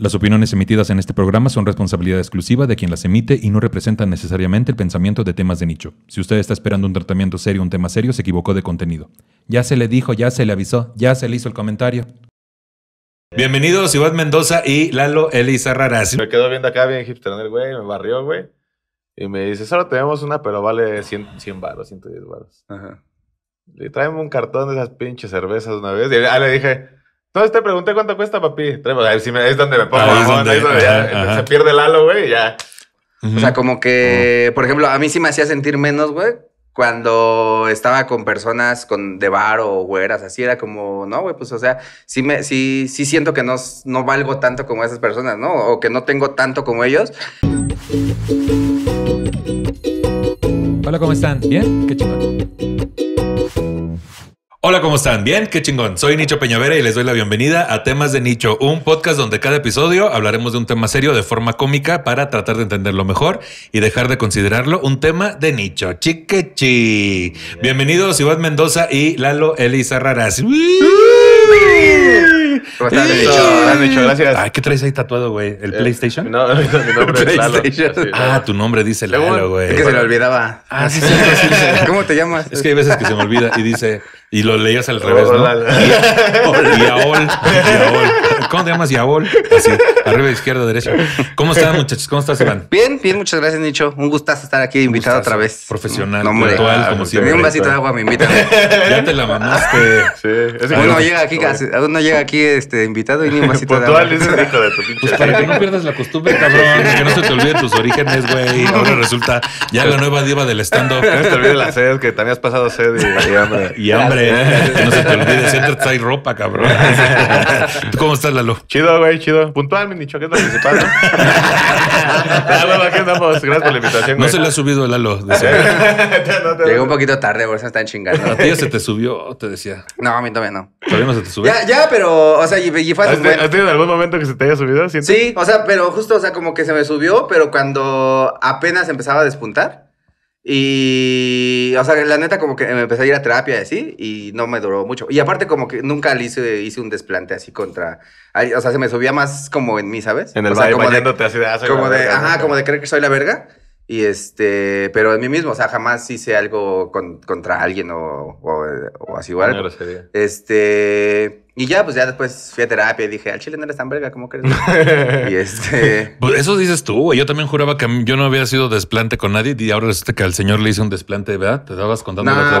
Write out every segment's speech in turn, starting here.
Las opiniones emitidas en este programa son responsabilidad exclusiva de quien las emite y no representan necesariamente el pensamiento de temas de nicho. Si usted está esperando un tratamiento serio, un tema serio, se equivocó de contenido. Ya se le dijo, ya se le avisó, ya se le hizo el comentario. Bienvenidos, Iván Mendoza y Lalo Elizarraraz. Me quedo viendo acá bien hipster el güey, me barrió, güey. Y me dice, solo tenemos una, pero vale 100, baros, 110 baros. Ajá. Le un cartón de esas pinches cervezas una vez. Y le dije, entonces te pregunté cuánto cuesta, papi. Pues, es donde me pongo. se pierde el halo, güey, ya. O sea, como que, por ejemplo, a mí sí me hacía sentir menos, güey, cuando estaba con personas con de bar o güeras, así era como, no, güey, pues, o sea, sí, me, sí, sí siento que no, no valgo tanto como esas personas, ¿no? O que no tengo tanto como ellos. Hola, ¿cómo están? ¿Bien? Qué chingón. Hola, ¿cómo están? ¿Bien? ¿Qué chingón? Soy Nicho Peñavera y les doy la bienvenida a Temas de Nicho, un podcast donde cada episodio hablaremos de un tema serio de forma cómica para tratar de entenderlo mejor y dejar de considerarlo un tema de nicho. Chiquechi. Bienvenidos Iván Mendoza y Lalo Elizarraras. ¿Cómo estás, Micho? Micho? Gracias. Ah, ¿Qué traes ahí tatuado, güey? ¿El eh, PlayStation? No, mi nombre es Ah, tu nombre dice Lalo, güey. Es que se me olvidaba. Ah, sí, sí, sí, ¿Cómo te llamas? Es que hay veces que se me olvida y dice, y lo leías al oh, revés, ¿no? Yaol. ¿Cómo te llamas Yaol? Así, arriba, izquierda, derecha. ¿Cómo están, muchachos? ¿Cómo estás, Iván? Bien, bien, muchas gracias, Nicho. Un gustazo estar aquí invitado otra vez. Profesional, virtual, ah, como siempre. Un vasito de agua me invita. Ya te la mamaste. Sí. Uno llega aquí, uno llega aquí este invitado y ni más Puntual es el hijo de tu pinche. Pues para que no pierdas la costumbre, cabrón. Que no se te olviden tus orígenes, güey. Ahora resulta ya la nueva diva del stand-up. No se te olvide la sed, que también has pasado sed y, hambre. Y hambre. no se te olvide. Siempre trae ropa, cabrón. ¿Tú cómo estás, Lalo? Chido, güey, chido. Puntual, mi nicho, que es lo principal, ¿no? Ah, Gracias por la invitación, No se le ha subido el Lalo. Llegó un poquito tarde, por eso están chingando. A ti se te subió, te decía. No, a mí también no. Todavía no se te subió. Ya, ya, pero, o sea, y, y fue ¿Has, tenido algún momento que se te haya subido? Sí, o sea, pero justo, o sea, como que se me subió, pero cuando apenas empezaba a despuntar. Y, o sea, la neta, como que me empecé a ir a terapia y así, y no me duró mucho. Y aparte, como que nunca le hice, hice un desplante así contra. O sea, se me subía más como en mí, ¿sabes? En el o sea, como de, así de, ah, Como de, ajá, como de creer que soy la verga. Y este, pero en mí mismo, o sea, jamás hice algo contra alguien o, o, eh, así igual. este, y ya, pues ya después fui a terapia y dije, al chile no eres tan verga, ¿cómo crees? y este. Pues eso dices tú, güey. Yo también juraba que yo no había sido desplante con nadie y ahora resulta que al señor le hice un desplante, ¿verdad? Te estabas contando no,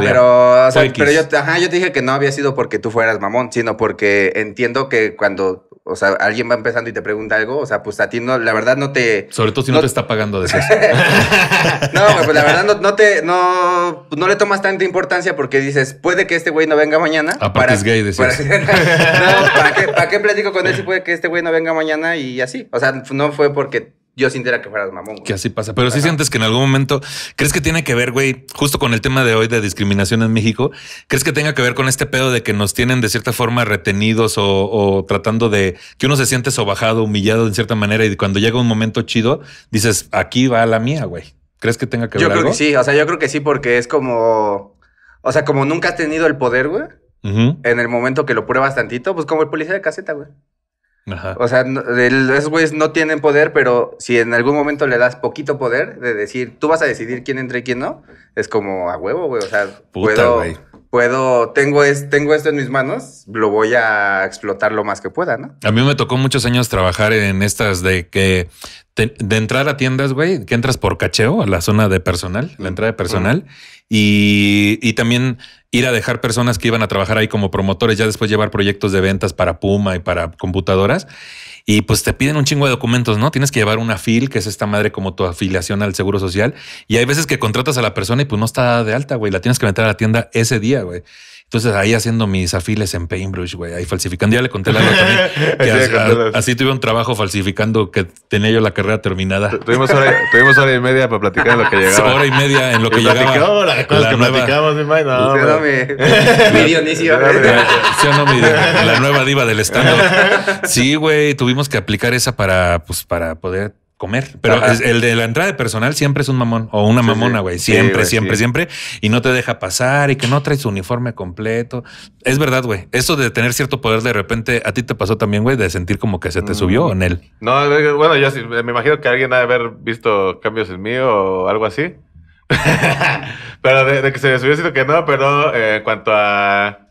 pero, o sea, pero yo, ajá, yo te dije que no había sido porque tú fueras mamón, sino porque entiendo que cuando o sea, alguien va empezando y te pregunta algo, o sea, pues a ti no, la verdad no te. Sobre todo si no, te está pagando de eso. no, pues la verdad no, te, no, no, le tomas tanta importancia porque dices, puede que este güey no venga mañana. Aparte es no, qué, ¿para qué platico con él si puede que este güey no venga mañana y así? O sea, no fue porque yo sintiera que fueras mamón. Que así pasa. Pero si sí sientes que en algún momento, ¿crees que tiene que ver, güey, justo con el tema de hoy de discriminación en México? ¿Crees que tenga que ver con este pedo de que nos tienen de cierta forma retenidos o, tratando de que uno se siente sobajado, humillado de cierta manera y cuando llega un momento chido, dices, aquí va la mía, güey? ¿Crees que tenga que ver? Yo creo que sí, o sea, yo creo que sí porque es como, o sea, como nunca has tenido el poder, güey. En el momento que lo pruebas tantito, pues como el policía de caseta, güey. O sea, esos güeyes no tienen poder, pero si en algún momento le das poquito poder de decir, tú vas a decidir quién entra y quién no, es como a huevo, güey. O sea, puedo, puedo, tengo, es, tengo esto en mis manos, lo voy a explotar lo más que pueda, ¿no? A mí me tocó muchos años trabajar en estas de que de entrar a tiendas, güey, que entras por cacheo a la zona de personal, la entrada de personal, y, y también ir a dejar personas que iban a trabajar ahí como promotores, ya después llevar proyectos de ventas para Puma y para computadoras. Y pues te piden un chingo de documentos, ¿no? Tienes que llevar una FIL, que es esta madre como tu afiliación al Seguro Social. Y hay veces que contratas a la persona y pues no está de alta, güey. La tienes que meter a la tienda ese día, güey. Entonces ahí haciendo mis afiles en Painbrush, güey, ahí falsificando. Ya le conté la a, así tuve un trabajo falsificando que tenía yo la carrera terminada. tuvimos, hora, tuvimos hora, y media para platicar en lo que llegaba. Hora y media en lo que llegaba. la que nueva... mi No, eh, no, mi, Dionisio. la nueva diva del stand-up. Sí, güey, tuvimos que aplicar esa para, pues, para poder comer. Pero el de la entrada de personal siempre es un mamón o una mamona, güey. Siempre, siempre, siempre. Y no te deja pasar y que no traes su uniforme completo. Es verdad, güey. Eso de tener cierto poder de repente, a ti te pasó también, güey, de sentir como que se te mm. subió en él. No, bueno, yo me imagino que alguien ha de haber visto cambios en mí o algo así. pero de, que se me subió, siento que no, pero eh, en cuanto a.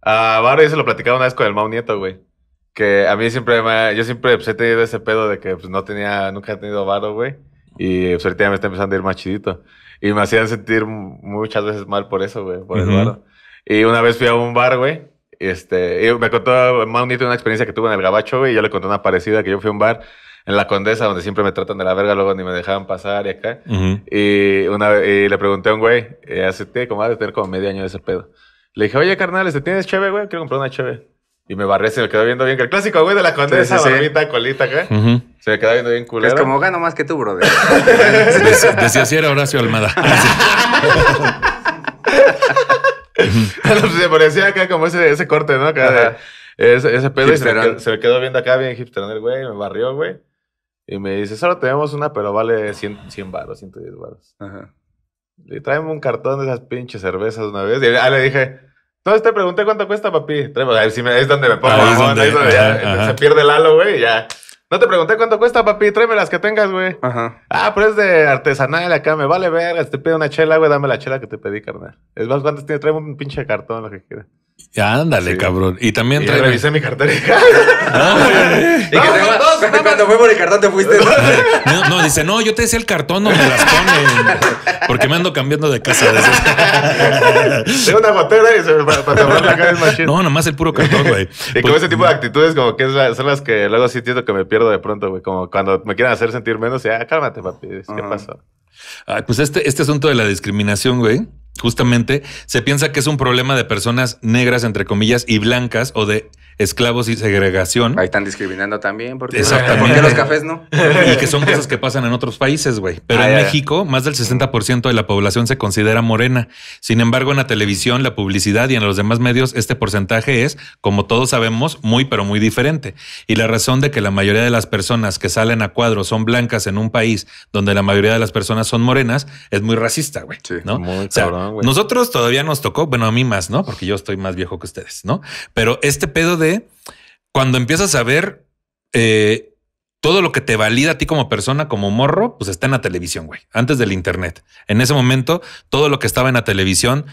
A Barry se lo platicaba una vez con el Mau Nieto, güey que a mí siempre me, yo siempre pues, he tenido ese pedo de que pues no tenía, nunca he tenido varo, güey. Y pues ahorita ya me está empezando a ir más chidito. Y me hacían sentir muchas veces mal por eso, güey, por el varo. Y una vez fui a un bar, güey. Este, y este, me contó Maunito una experiencia que tuve en el Gabacho, güey. Y yo le conté una parecida, que yo fui a un bar en la Condesa, donde siempre me tratan de la verga, luego ni me dejaban pasar y acá. y, una, y le pregunté a un güey, eh, hace como va de tener como medio año de ese pedo. Le dije, oye, carnal, ¿te este, tienes chévere, güey? Quiero comprar una chévere. Y me barré, se me quedó viendo bien. El clásico, güey, de la condesa, sí, colita, acá. Se me quedó viendo bien culero. Es como gano más que tú, brother. Decía así era Horacio Almada. se parecía acá como ese, ese corte, ¿no? ese, ese, pedo. se, me quedó, viendo acá bien hipster, el güey. Me barrió, güey. Y me dice, solo tenemos una, pero vale 100, 100 baros, 110 baros. Y tráeme un cartón de esas pinches cervezas una vez. Y ahí le dije... Entonces te pregunté cuánto cuesta, papi. si es donde me pongo. Ahí Se pierde el halo, güey, ya. No te pregunté cuánto cuesta, papi. Tráeme las que tengas, güey. Ajá. Ah, pero es de artesanal acá. Me vale verga. Si te pido una chela, güey, dame la chela que te pedí, carnal. Es más, ¿cuántas tienes? Tráeme un pinche cartón, lo que quieras. Ándale, cabrón. Y también revisé mi cartera. y cuando fue por el cartón te fuiste. No, dice, no, yo te decía el cartón donde las ponen. Porque me ando cambiando de casa. tengo una gotera y se me la No, nomás el puro cartón, güey. y con pues, ese tipo de actitudes como que son las que luego sí siento que me pierdo de pronto, güey. Como cuando me quieran hacer sentir menos y, ah, cálmate, papi. ¿Qué pasó? pues este, este asunto de la discriminación, güey, justamente se piensa que es un problema de personas negras, entre comillas, y blancas, o de esclavos y segregación. Ahí están discriminando también. Porque, los cafés no? Y que son cosas que pasan en otros países, güey. Pero en México, más del 60% de la población se considera morena. Sin embargo, en la televisión, la publicidad y en los demás medios, este porcentaje es, como todos sabemos, muy, pero muy diferente. Y la razón de que la mayoría de las personas que salen a cuadros son blancas en un país donde la mayoría de las personas son morenas es muy racista, güey. Sí, ¿no? Muy cabrón, güey. Nosotros todavía nos tocó, bueno, a mí más, ¿no? Porque yo estoy más viejo que ustedes, ¿no? Pero este pedo de cuando empiezas a ver eh, todo lo que te valida a ti como persona, como morro, pues está en la televisión, güey, antes del Internet. En ese momento, todo lo que estaba en la televisión,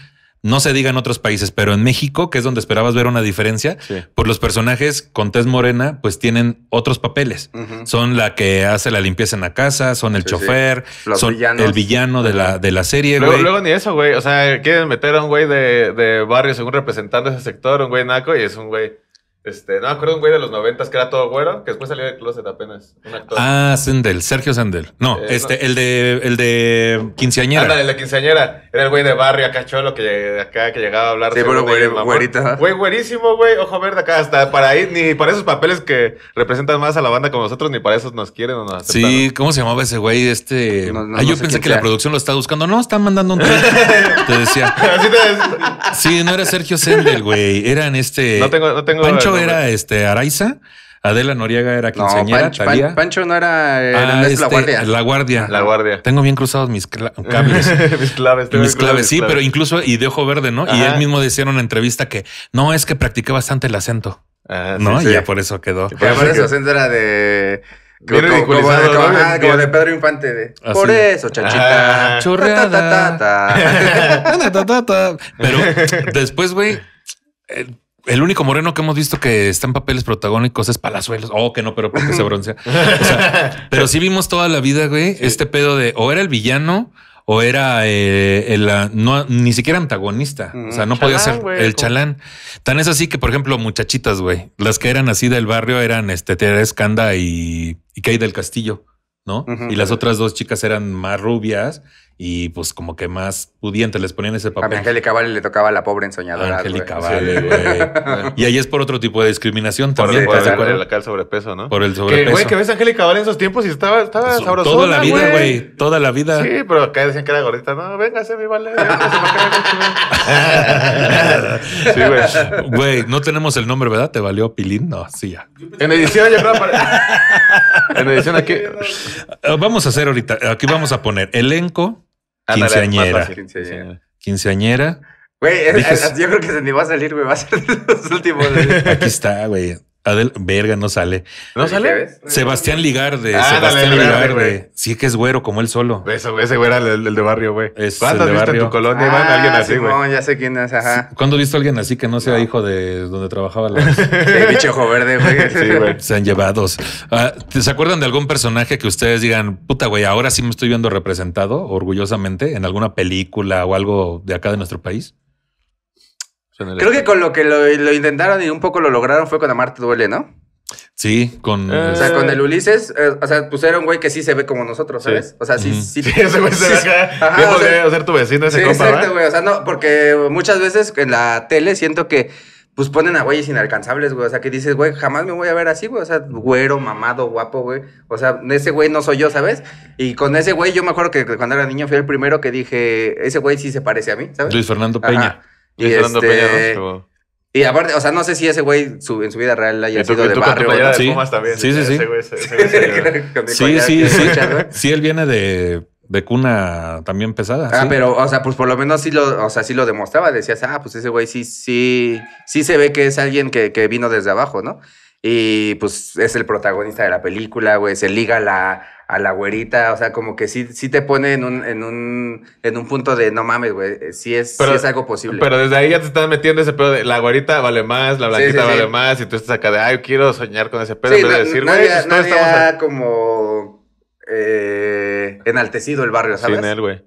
no se diga en otros países, pero en México, que es donde esperabas ver una diferencia, por pues los personajes con tez morena, pues tienen otros papeles. Son la que hace la limpieza en la casa, son el chofer, son el villano de la, de la serie, luego, Luego ni eso, güey. O sea, quieren meter a un güey de, de barrio según representando ese sector, un güey naco, y es un güey este, no me acuerdo un güey de los noventas que era todo güero, que después salió del closet apenas. Ah, Sendel, Sergio Sendel. No, eh, este, el de el de quinceañera. Ándale, el de quinceañera. Era el güey de barrio acá cholo que llegaba a hablar. Sí, bueno, güey, güerita. Güey, güerísimo, güey. Ojo verde acá, hasta para ahí, ni para esos papeles que representan más a la banda como nosotros, ni para esos nos quieren o nos aceptan. Sí, ¿cómo se llamaba ese güey? Este. ah, yo pensé que la producción lo estaba buscando. No, están mandando un te decía. te decía. Sí, no era Sergio Sendel, güey. Eran este. No tengo, no tengo era este Araiza. Adela Noriega era quinceañera. No, Pancho, no era ah, este, la guardia. La guardia. Tengo bien cruzados mis cables. mis claves. Mis claves, sí, pero incluso, y de ojo verde, ¿no? Y él mismo decía en una entrevista que no, es que practiqué bastante el acento. Ah, ¿No? Y ya por eso quedó. Pero por eso acento era de... Como, de, Pedro Infante. De, ah, por eso, chachita. Ah, Pero después, güey, eh, el único moreno que hemos visto que está en papeles protagónicos es Palazuelos. Oh, que no, pero porque se broncea. pero sí vimos toda la vida, güey, este pedo de o era el villano o era eh, el, ah, no, ni siquiera antagonista. o mm, sea, no podía ser el chalán. Tan es así que, por ejemplo, muchachitas, güey, las que eran así del barrio eran este Teresa Escanda y, y del Castillo, ¿no? y las otras dos chicas eran más rubias y pues como que más pudiente les ponían ese papel. A Angélica Vale le tocaba a la pobre ensoñadora. Angélica Vale, güey. y ahí es por otro tipo de discriminación por también. Por, el, sobrepeso, ¿no? Por el sobrepeso. Güey, que ves a Angélica Vale en esos tiempos y estaba, estaba pues, Toda la vida, güey. Toda la vida. Sí, pero acá decían que era gordita. No, venga, se mi Vale. sí, güey. Güey, no tenemos el nombre, ¿verdad? ¿Te valió Pilín? No, sí, ya. En edición ya Para... en edición aquí... Ah, vamos a hacer ahorita... Aquí vamos a poner elenco Quinceañera. quinceañera. Güey, yo creo que se ni va a salir, güey. Va a ser de los últimos. Aquí está, güey. Adel, verga, no sale. ¿No sale? Sebastián Ligarde. Sebastián dale, Sí que es güero como él solo. Eso, pues ese güero era el, de barrio, güey. Es el has visto en tu colonia, ah, alguien así, güey? No, ya sé quién es, ajá. ¿Cuándo has visto a alguien así que no sea hijo de donde trabajaba los el bicho verde, güey. Sí, güey. Se han llevado. Ah, ¿Se acuerdan de algún personaje que ustedes digan, puta, güey, ahora sí me estoy viendo representado orgullosamente en alguna película o algo de acá de nuestro país? Creo que con lo que lo, intentaron y un poco lo lograron fue con Amarte Duele, ¿no? Sí, con. Eh. O sea, con el Ulises, eh, o sea, pusieron güey que sí se ve como nosotros, ¿sabes? O sea, sí, sí. ese güey se ve acá. ser tu vecino ese sí, Exacto, güey. O sea, no, porque muchas veces en la tele siento que pues ponen a güeyes inalcanzables, güey. O sea, que dices, güey, jamás me voy a ver así, güey. O sea, güero, mamado, guapo, güey. O sea, ese güey no soy yo, ¿sabes? Y con ese güey, yo me acuerdo que cuando era niño fui el primero que dije, ese güey sí se parece a mí, ¿sabes? Luis Fernando Peña. Y, este, y aparte, o sea, no sé si ese güey en su vida real haya sido de barrio. ¿no? Sí. sí, sí, sí. sí, sí, sí. Sí, él viene de cuna también pesada. Ah, pero, o sea, pues por lo menos sí lo, o lo demostraba. Decías, ah, pues ese güey sí, sí, sí se ve que es alguien que, que, vino desde abajo, ¿no? Y pues es el protagonista de la película, güey. Se liga la, a la güerita, o sea, como que sí, sí te pone en un, en un, en un punto de no mames, güey, eh, sí es, pero, es algo posible. Pero desde ahí ya te están metiendo ese pedo de la güerita vale más, la blanquita vale más, y tú estás acá de, ay, quiero soñar con ese pedo, en vez de decir, güey, pues, no, como eh, enaltecido el barrio, ¿sabes? Sin él, güey.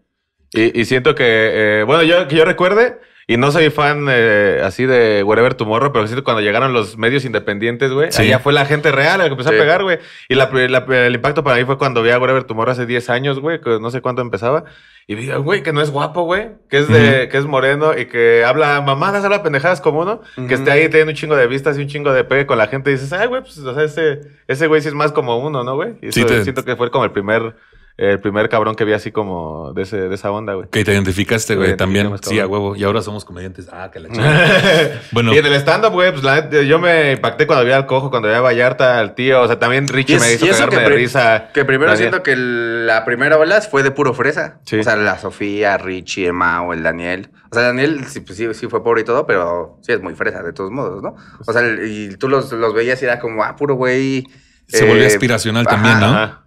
Y, y, siento que, eh, bueno, yo que yo recuerde, y no soy fan eh, así de whatever Tomorrow, pero siento cuando llegaron los medios independientes, güey, allá fue la gente real la que empezó a pegar, güey. Y la, el impacto para mí fue cuando vi a whatever Tomorrow hace 10 años, güey, que no sé cuándo empezaba. Y vi, güey, que no es guapo, güey, que es de, que es moreno y que habla mamadas, habla pendejadas como uno, que esté ahí teniendo un chingo de vistas y un chingo de pegue con la gente y dices, ay, güey, pues, o sea, ese, ese güey sí es más como uno, ¿no, güey? Y siento que fue como el primer el primer cabrón que vi así como de, esa onda, güey. Que te identificaste, güey, también. Sí, a huevo. Y ahora somos comediantes. Ah, que la bueno. Y en el stand-up, güey, pues yo me impacté cuando vi al Cojo, cuando vi a Vallarta, al tío. O sea, también Richie me hizo cagarme de risa. Que primero siento que la primera ola fue de puro fresa. Sí. O sea, la Sofía, Richie, Emma o el Daniel. O sea, Daniel pues, sí, sí, fue pobre y todo, pero sí es muy fresa, de todos modos, ¿no? O sea, y tú los, veías y era como, ah, puro güey. Se volvió eh, aspiracional también, ¿no?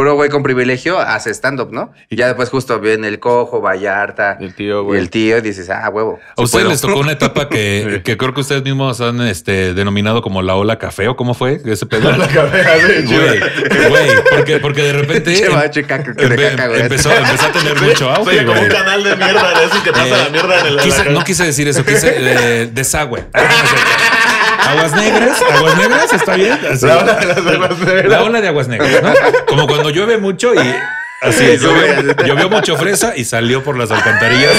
puro güey con privilegio hace stand-up, ¿no? Y ya después justo viene el cojo, Vallarta. El tío, güey. El tío, y dices, ah, huevo. A ustedes les tocó una etapa que, que creo que ustedes mismos han este, denominado como la ola café o cómo fue ese pedo. La café, ah, güey. Güey, porque, porque de repente. Em, caca, em, Empezó, empezó a tener mucho auge. como un canal de mierda de esos que pasa la eh, mierda en el. Quise, no quise decir eso, quise eh, desagüe. Aguas negras, aguas negras, está bien. la, ola de aguas negras. la ola de aguas negras, ¿no? Como cuando llueve mucho y Así, llovió, mucho fresa y salió por las alcantarillas.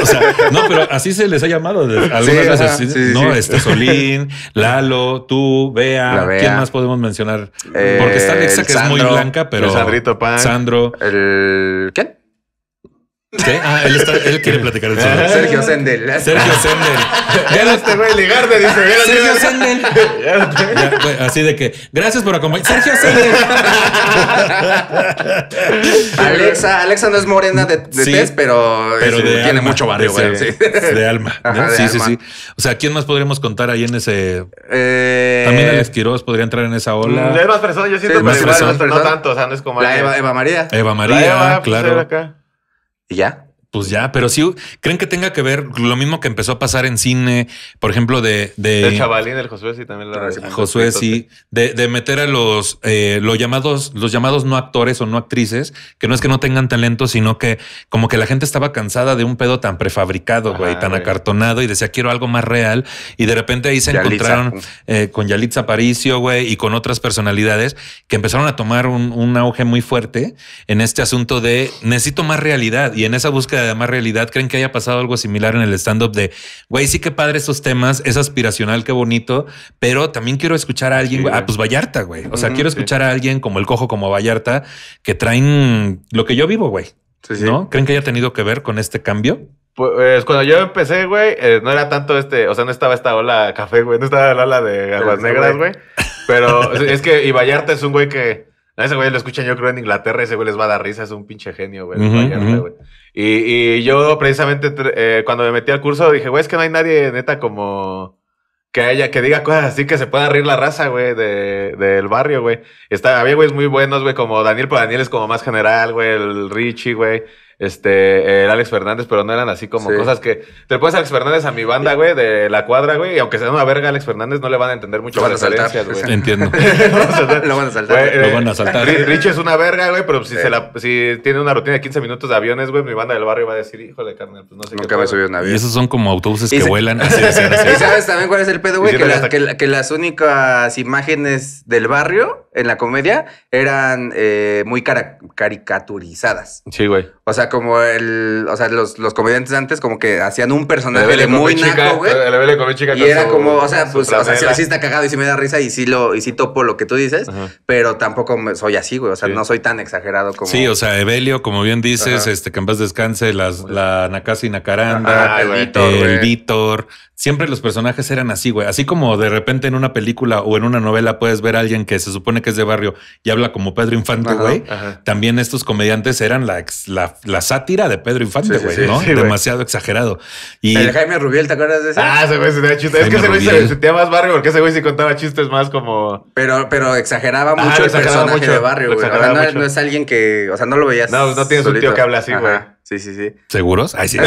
O sea, no, pero así se les ha llamado algunas veces. no, este Solín, Lalo, tú, Bea, ¿quién más podemos mencionar? Porque está eh, Alexa, que es muy blanca, pero. Sandrito Pan. Sandro. El... ¿Quién? ¿Qué? Ah, él, está, él quiere platicar el ah. Sergio Sendel. Sergio Sendel. Ya no te voy a ligar, dice. Sergio Sendel. así de que, gracias por acompañar. Sergio Sendel. Alexa, Alexa no es morena de, test, pero, tiene mucho barrio, de güey. De alma. sí, sí, sí. O sea, ¿quién más podríamos contar ahí en ese? Eh, También Alex Quiroz podría entrar en esa ola. Mm, es más persona, yo siento, Sí, es más pero no tanto, o sea, no es como... Eva, María. Eva María, pues, claro. Я? Pues ya, pero sí, ¿creen que tenga que ver lo mismo que empezó a pasar en cine, por ejemplo, de... de el Chavalín, el Josué sí también la... Ah, Josué sí, de, meter a los, eh, los, llamados, los llamados no actores o no actrices, que no es que no tengan talento, sino que como que la gente estaba cansada de un pedo tan prefabricado, güey, tan acartonado y decía, quiero algo más real. Y de repente ahí se encontraron eh, con Yalitza Aparicio, güey, y con otras personalidades que empezaron a tomar un, un auge muy fuerte en este asunto de necesito más realidad y en esa búsqueda de más Realidad, ¿creen que haya pasado algo similar en el stand-up de, güey, sí que padre esos temas, es aspiracional, qué bonito, pero también quiero escuchar a alguien, sí, ah, pues Vallarta, güey. O sea, quiero escuchar a alguien como el cojo, como Vallarta, que traen lo que yo vivo, güey. ¿No? ¿Creen que haya tenido que ver con este cambio? Pues cuando yo empecé, güey, eh, no era tanto este, o sea, no estaba esta ola café, güey, no estaba la ola de aguas eh, negras, güey. Pero es que, y Vallarta es un güey que a ese güey lo escuchan, yo creo, en Inglaterra, ese güey les va a dar risa, es un pinche genio, güey. y, yo precisamente eh, cuando me metí al curso dije, güey, es que no hay nadie neta como que haya, que diga cosas así que se pueda reír la raza, güey, de, del barrio, güey. Está, había güeyes muy buenos, güey, como Daniel, pero Daniel es como más general, güey, el Richie, güey este, el Alex Fernández, pero no eran así como cosas que. Te pones Alex Fernández a mi banda, güey, de la cuadra, güey, y aunque sea una verga Alex Fernández, no le van a entender mucho las referencias, güey. Entiendo. lo van a saltar. lo van a saltar. Eh, Rich es una verga, güey, pero si, se la, si tiene una rutina de 15 minutos de aviones, güey, mi banda del barrio va a decir, híjole, carnal, pues no sé Nunca qué. Nunca me un avión. Y esos son como autobuses que vuelan. ¿Y sabes también cuál es el pedo, güey? Que, que, las únicas imágenes del barrio en la comedia eran eh, muy caricaturizadas. Sí, güey. O sea, como el. O sea, los, comediantes antes, como que hacían un personaje de muy naco, güey. Y era como, o sea, pues, o sea, sí, está cagado y sí me da risa y sí lo, y sí topo lo que tú dices, pero tampoco soy así, güey. O sea, no soy tan exagerado como. Sí, o sea, Evelio, como bien dices, este, que en paz descanse, las, la Nakasi Nakaranda, el, Víctor, el Siempre los personajes eran así, güey. Así como de repente en una película o en una novela puedes ver a alguien que se supone que es de barrio y habla como Pedro Infante, güey. También estos comediantes eran la, la la sátira de Pedro Infante, güey, ¿no? Demasiado exagerado. Y el Jaime Rubiel, ¿te acuerdas de ese? Ah, ese güey se tenía chistes. es que ese güey se sentía más barrio porque ese güey sí contaba chistes más como. Pero, pero exageraba mucho ah, el personaje mucho, de barrio, güey. No, no, es alguien que. O sea, no lo veías. No, no tienes un tío que habla así, güey. Sí, sí, sí. ¿Seguros? Ay, sí.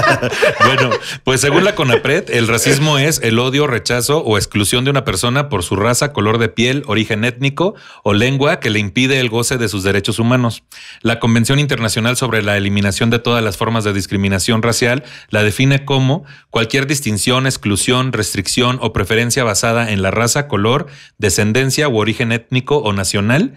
bueno, pues según la CONAPRED, el racismo es el odio, rechazo o exclusión de una persona por su raza, color de piel, origen étnico o lengua que le impide el goce de sus derechos humanos. La Convención Internacional sobre sobre la eliminación de todas las formas de discriminación racial la define como cualquier distinción, exclusión, restricción o preferencia basada en la raza, color, descendencia u origen étnico o nacional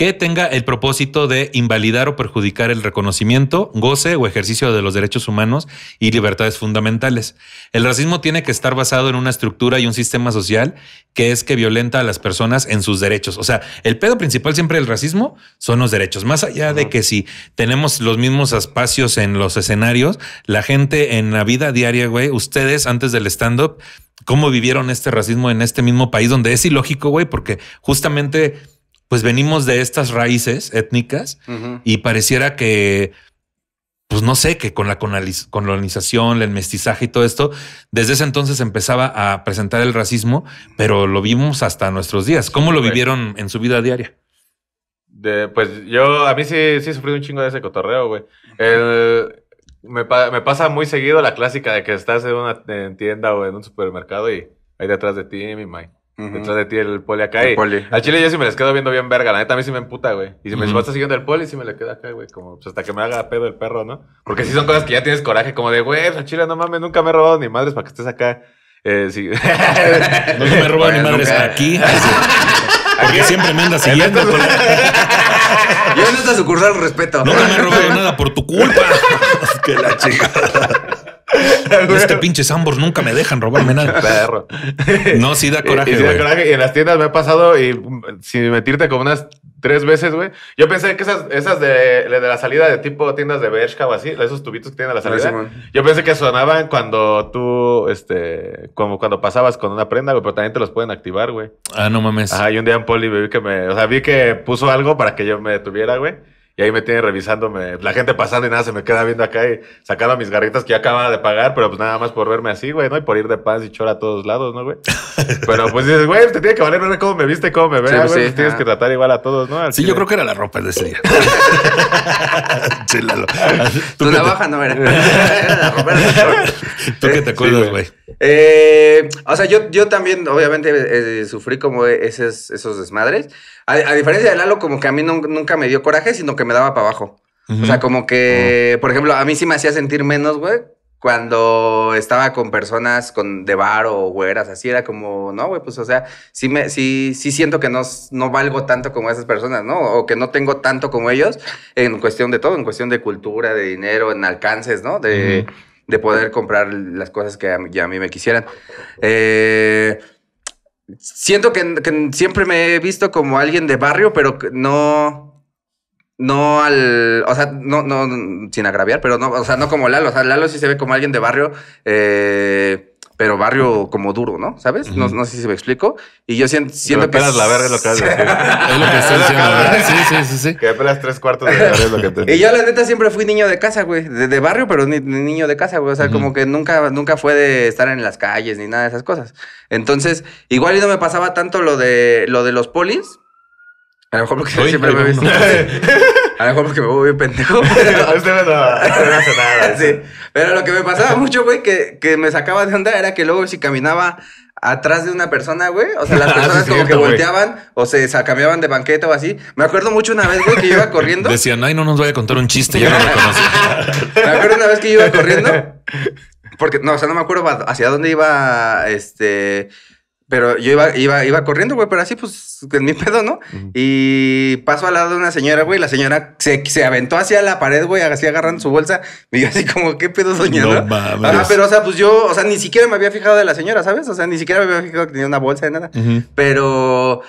que tenga el propósito de invalidar o perjudicar el reconocimiento, goce o ejercicio de los derechos humanos y libertades fundamentales. El racismo tiene que estar basado en una estructura y un sistema social que es que violenta a las personas en sus derechos. O sea, el pedo principal siempre del racismo son los derechos. Más allá de que si tenemos los mismos espacios en los escenarios, la gente en la vida diaria, güey, ustedes antes del stand-up, ¿cómo vivieron este racismo en este mismo país donde es ilógico, güey? Porque justamente pues venimos de estas raíces étnicas y pareciera que, pues no sé, que con la colonización, el mestizaje y todo esto, desde ese entonces empezaba a presentar el racismo, pero lo vimos hasta nuestros días. ¿Cómo lo vivieron en su vida diaria? pues yo, a mí sí, sí he sufrido un chingo de ese cotorreo, güey. me, pasa muy seguido la clásica de que estás en una tienda o en un supermercado y hay detrás de ti, mi Mike Detrás de ti el poli acá. Al chile yo sí me les quedo viendo bien verga. La neta a mí sí me emputa, güey. Y si me uh siguiendo el poli, sí me le queda acá, güey. Como pues, hasta que me haga pedo el perro, ¿no? Porque sí son cosas que ya tienes coraje, como de, güey, pues, al chile no mames, nunca me he robado ni madres para que estés acá. Eh, no, me he ni madres nunca. aquí. Porque siempre me andas este siguiendo. yo Yo en esta sucursal respeto. No, me he robado nada por tu culpa. que la chingada. este pinche Sambor nunca me dejan robarme nada. Perro. No, sí da coraje. Y, en las tiendas me ha pasado y mm, sin metirte como unas tres veces, güey. Yo pensé que esas, esas de, la salida de tipo tiendas de Bershka o así, esos tubitos que tienen a la ah, salida. yo pensé que sonaban cuando tú, este, como cuando pasabas con una prenda, güey, pero también te los pueden activar, güey. Ah, no mames. Ah, y un día en Poli vi que me, o sea, vi que puso algo para que yo me detuviera, güey y ahí me tiene revisándome, la gente pasando y nada, se me queda viendo acá y sacando mis garritas que ya acababa de pagar, pero pues nada más por verme así, güey, ¿no? Y por ir de paz y chora a todos lados, ¿no, güey? pero pues dices, güey, te tiene que valer ver cómo me viste, cómo me ve, pues güey, pues, tienes que tratar igual a todos, ¿no? sí, yo creo que era la ropa de ese día. Tú, la baja no era. Tú que te acuerdas, güey. Eh, o sea, yo, yo también, obviamente, eh, eh, sufrí como esos, esos desmadres. A, diferencia de Lalo, como que a mí nunca me dio coraje, sino que me daba para abajo. O sea, como que, oh. por ejemplo, a mí sí me hacía sentir menos, güey, cuando estaba con personas con de bar o güeras, así era como, no, güey, pues, o sea, sí, me, sí, sí siento que no, no valgo tanto como esas personas, ¿no? O que no tengo tanto como ellos en cuestión de todo, en cuestión de cultura, de dinero, en alcances, ¿no? De, de poder comprar las cosas que a mí, me quisieran. Eh, siento que, siempre me he visto como alguien de barrio, pero no... No al. O sea, no, no, sin agraviar, pero no. O sea, no como Lalo. O sea, Lalo sí se ve como alguien de barrio. Eh, pero barrio como duro, ¿no? ¿Sabes? no, no, sé si me explico. Y yo siento, que... Pelas la verga es lo que haces es lo que estoy haciendo Sí, sí, sí, sí. Que pelas tres cuartos de verga es lo que te... y yo la neta siempre fui niño de casa, güey. De, barrio, pero ni, niño de casa, güey. O sea, como que nunca, nunca fue de estar en las calles ni nada de esas cosas. Entonces, igual no me pasaba tanto lo de, lo de los polis. A lo mejor porque siempre me he visto. A lo mejor porque me voy bien pendejo. Pero... Este no, hace nada. sí. Este. Pero lo que me pasaba mucho, güey, que, que me sacaba de onda era que luego si caminaba atrás de una persona, güey. O sea, las ah, personas como que volteaban o se cambiaban de banqueta o así. Me acuerdo mucho una vez, güey, que iba corriendo. Decían, ay, no nos vaya a contar un chiste, ya no lo conocí. me acuerdo una vez que iba corriendo. Porque, no, o sea, no me acuerdo hacia dónde iba, este... Pero yo iba, iba, iba corriendo, güey, pero así, pues, en mi pedo, ¿no? Y paso al lado de una señora, güey, la señora se, se, aventó hacia la pared, güey, así agarrando su bolsa. Me dio así como, ¿qué pedo, doña? No, pero, o sea, pues yo, o sea, ni siquiera me había fijado de la señora, ¿sabes? O sea, ni siquiera me había fijado que tenía una bolsa de nada. Pero,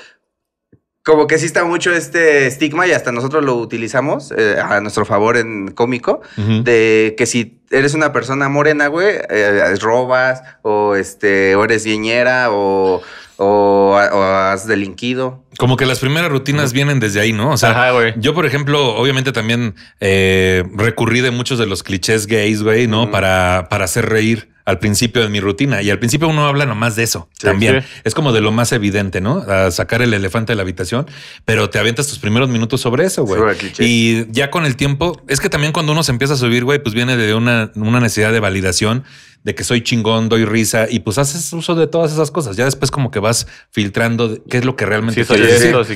como que exista mucho este estigma y hasta nosotros lo utilizamos eh, a nuestro favor en cómico, de que si eres una persona morena, güey, eh, robas o, este, o eres viñera o, o, has delinquido. Como que las primeras rutinas vienen desde ahí, ¿no? O sea, yo, por ejemplo, obviamente también eh, recurrí de muchos de los clichés gays, güey, ¿no? para, para hacer reír al principio de mi rutina. Y al principio uno habla nomás de eso también. Es como de lo más evidente, ¿no? A sacar el elefante de la habitación, pero te avientas tus primeros minutos sobre eso, güey. Y ya con el tiempo, es que también cuando uno se empieza a subir, güey, pues viene de una, una necesidad de validación, de que soy chingón, doy risa, y pues haces uso de todas esas cosas. Ya después como que vas filtrando qué es lo que realmente Si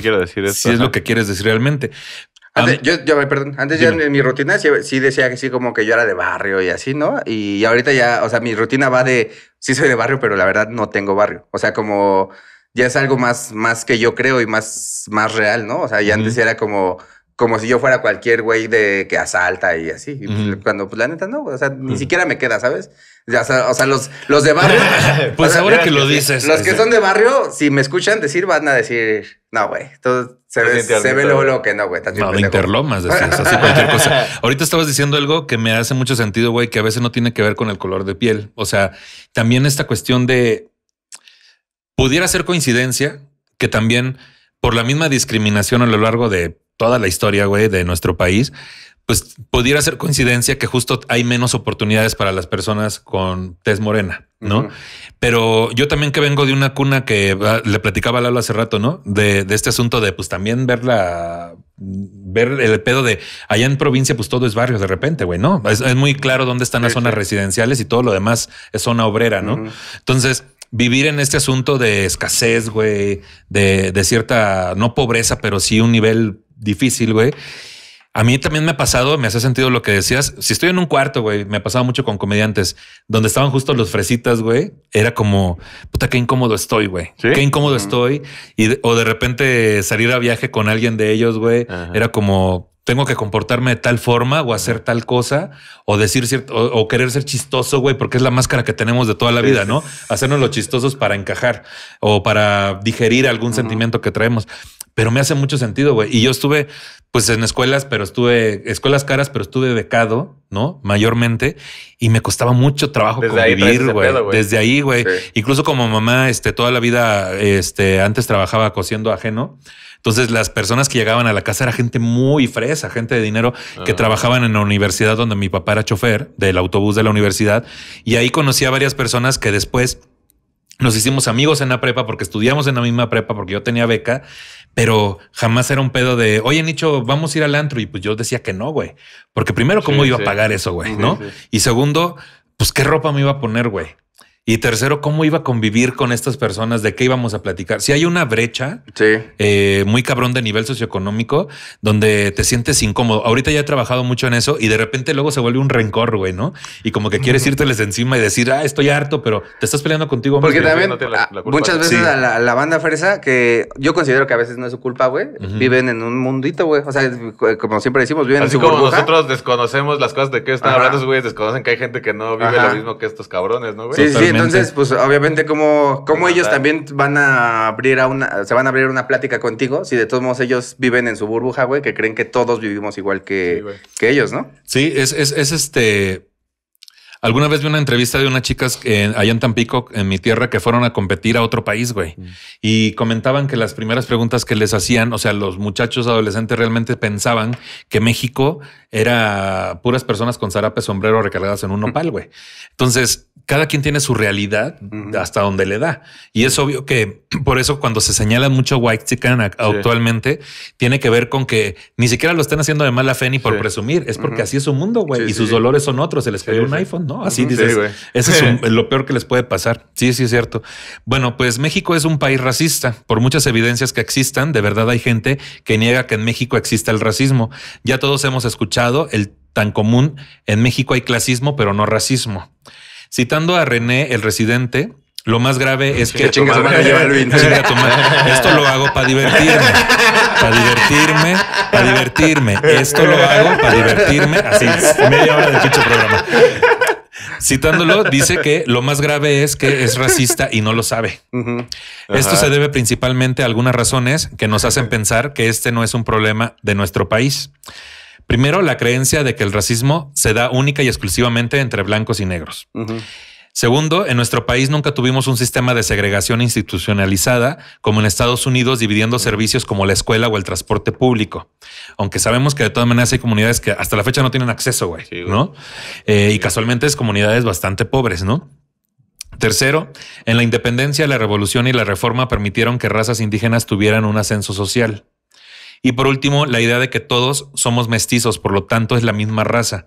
quiero decir Si es lo que quieres decir realmente. Antes, yo, yo, perdón, antes ya en mi rutina sí, decía que sí, como que yo era de barrio y así, ¿no? Y ahorita ya, o sea, mi rutina va de, sí soy de barrio, pero la verdad no tengo barrio. O sea, como ya es algo más, más que yo creo y más, más real, ¿no? O sea, ya antes era como, como si yo fuera cualquier güey de que asalta y así. Pues, cuando, pues la neta, no, o sea, ni siquiera me queda, ¿sabes? Ya, o sea, los, los de barrio. pues ahora que lo dices. Los que son de barrio, si me escuchan decir, van a decir, no, güey. Se ve, se ve lo que no, güey. No, de interlomas, así cualquier cosa. Ahorita estabas diciendo algo que me hace mucho sentido, güey, que a veces no tiene que ver con el color de piel. O sea, también esta cuestión de. Pudiera ser coincidencia que también por la misma discriminación a lo largo de toda la historia, güey, de nuestro país, pues pudiera ser coincidencia que justo hay menos oportunidades para las personas con tez morena, ¿no? Pero yo también que vengo de una cuna que le platicaba a Lalo hace rato, ¿no? De, este asunto de pues también ver la ver el pedo de allá en provincia, pues todo es barrio de repente, güey, ¿no? Es, muy claro dónde están las zonas residenciales y todo lo demás es zona obrera, ¿no? Entonces, vivir en este asunto de escasez, güey, de, de cierta, no pobreza, pero sí un nivel difícil, güey. A mí también me ha pasado, me hace sentido lo que decías. Si estoy en un cuarto, güey, me ha pasado mucho con comediantes donde estaban justo los fresitas, güey. Era como, puta, qué incómodo estoy, güey. Qué incómodo estoy. Y, o de repente salir a viaje con alguien de ellos, güey. Era como, tengo que comportarme de tal forma o hacer tal cosa o decir cierto o, querer ser chistoso, güey, porque es la máscara que tenemos de toda la vida, ¿no? Hacernos los chistosos para encajar o para digerir algún sentimiento que traemos pero me hace mucho sentido, güey. Y yo estuve, pues, en escuelas, pero estuve, escuelas caras, pero estuve becado, ¿no? Mayormente, y me costaba mucho trabajo Desde convivir, güey. Desde ahí, güey. Incluso como mamá, este, toda la vida, este, antes trabajaba cosiendo ajeno. Entonces, las personas que llegaban a la casa era gente muy fresa, gente de dinero que ah. trabajaban en la universidad donde mi papá era chofer del autobús de la universidad. Y ahí conocí a varias personas que después nos hicimos amigos en la prepa porque estudiamos en la misma prepa porque yo tenía beca pero jamás era un pedo de, oye, Nicho, vamos a ir al antro. Y pues yo decía que no, güey. Porque primero, ¿cómo iba a pagar eso, güey? ¿No? Y segundo, pues qué ropa me iba a poner, güey. Y tercero, cómo iba a convivir con estas personas, de qué íbamos a platicar. Si hay una brecha eh, muy cabrón de nivel socioeconómico donde te sientes incómodo. Ahorita ya he trabajado mucho en eso y de repente luego se vuelve un rencor, güey, ¿no? Y como que quieres irteles encima y decir, ah, estoy harto, pero te estás peleando contigo. Porque también muchas veces la, banda fresa, que yo considero que a veces no es su culpa, güey, viven en un mundito, güey. O sea, como siempre decimos, viven Así en su como nosotros desconocemos las cosas de qué están hablando, güey, desconocen que hay gente que no vive lo mismo que estos cabrones, ¿no, güey? Sí, sí, entonces, pues obviamente como, como ellos también van a abrir a una, se van a abrir una plática contigo, si de todos modos ellos viven en su burbuja, güey, que creen que todos vivimos igual que, ellos, ¿no? Sí, es, es, es este, Alguna vez vi una entrevista de unas chicas eh, allá en Tampico, en mi tierra, que fueron a competir a otro país, güey. Mm. Y comentaban que las primeras preguntas que les hacían, o sea, los muchachos adolescentes realmente pensaban que México era puras personas con zarape, sombrero recargadas en un nopal, güey. Entonces, cada quien tiene su realidad hasta donde le da. Y es obvio que por eso cuando se señala mucho White Chicken actualmente, tiene que ver con que ni siquiera lo están haciendo de mala fe ni por presumir. Es porque así es su mundo, güey. y sus dolores son otros. Se les cayó un iPhone, ¿no? Así dices. es lo peor que les puede pasar. Sí, sí, es cierto. Bueno, pues México es un país racista. Por muchas evidencias que existan, de verdad hay gente que niega que en México exista el racismo. Ya todos hemos escuchado el tan común, en México hay clasismo, pero no racismo. Citando a René, el residente, lo más grave es que. Esto lo hago para divertirme. Para divertirme, para divertirme. Esto lo hago para divertirme. Así, media hora de dicho programa citándolo, dice que lo más grave es que es racista y no lo sabe. Esto se debe principalmente a algunas razones que nos hacen pensar que este no es un problema de nuestro país. Primero, la creencia de que el racismo se da única y exclusivamente entre blancos y negros. Segundo, en nuestro país nunca tuvimos un sistema de segregación institucionalizada, como en Estados Unidos, dividiendo servicios como la escuela o el transporte público. Aunque sabemos que de todas maneras hay comunidades que hasta la fecha no tienen acceso, güey, ¿no? Eh, y casualmente es comunidades bastante pobres, ¿no? Tercero, en la independencia, la revolución y la reforma permitieron que razas indígenas tuvieran un ascenso social. Y por último, la idea de que todos somos mestizos, por lo tanto es la misma raza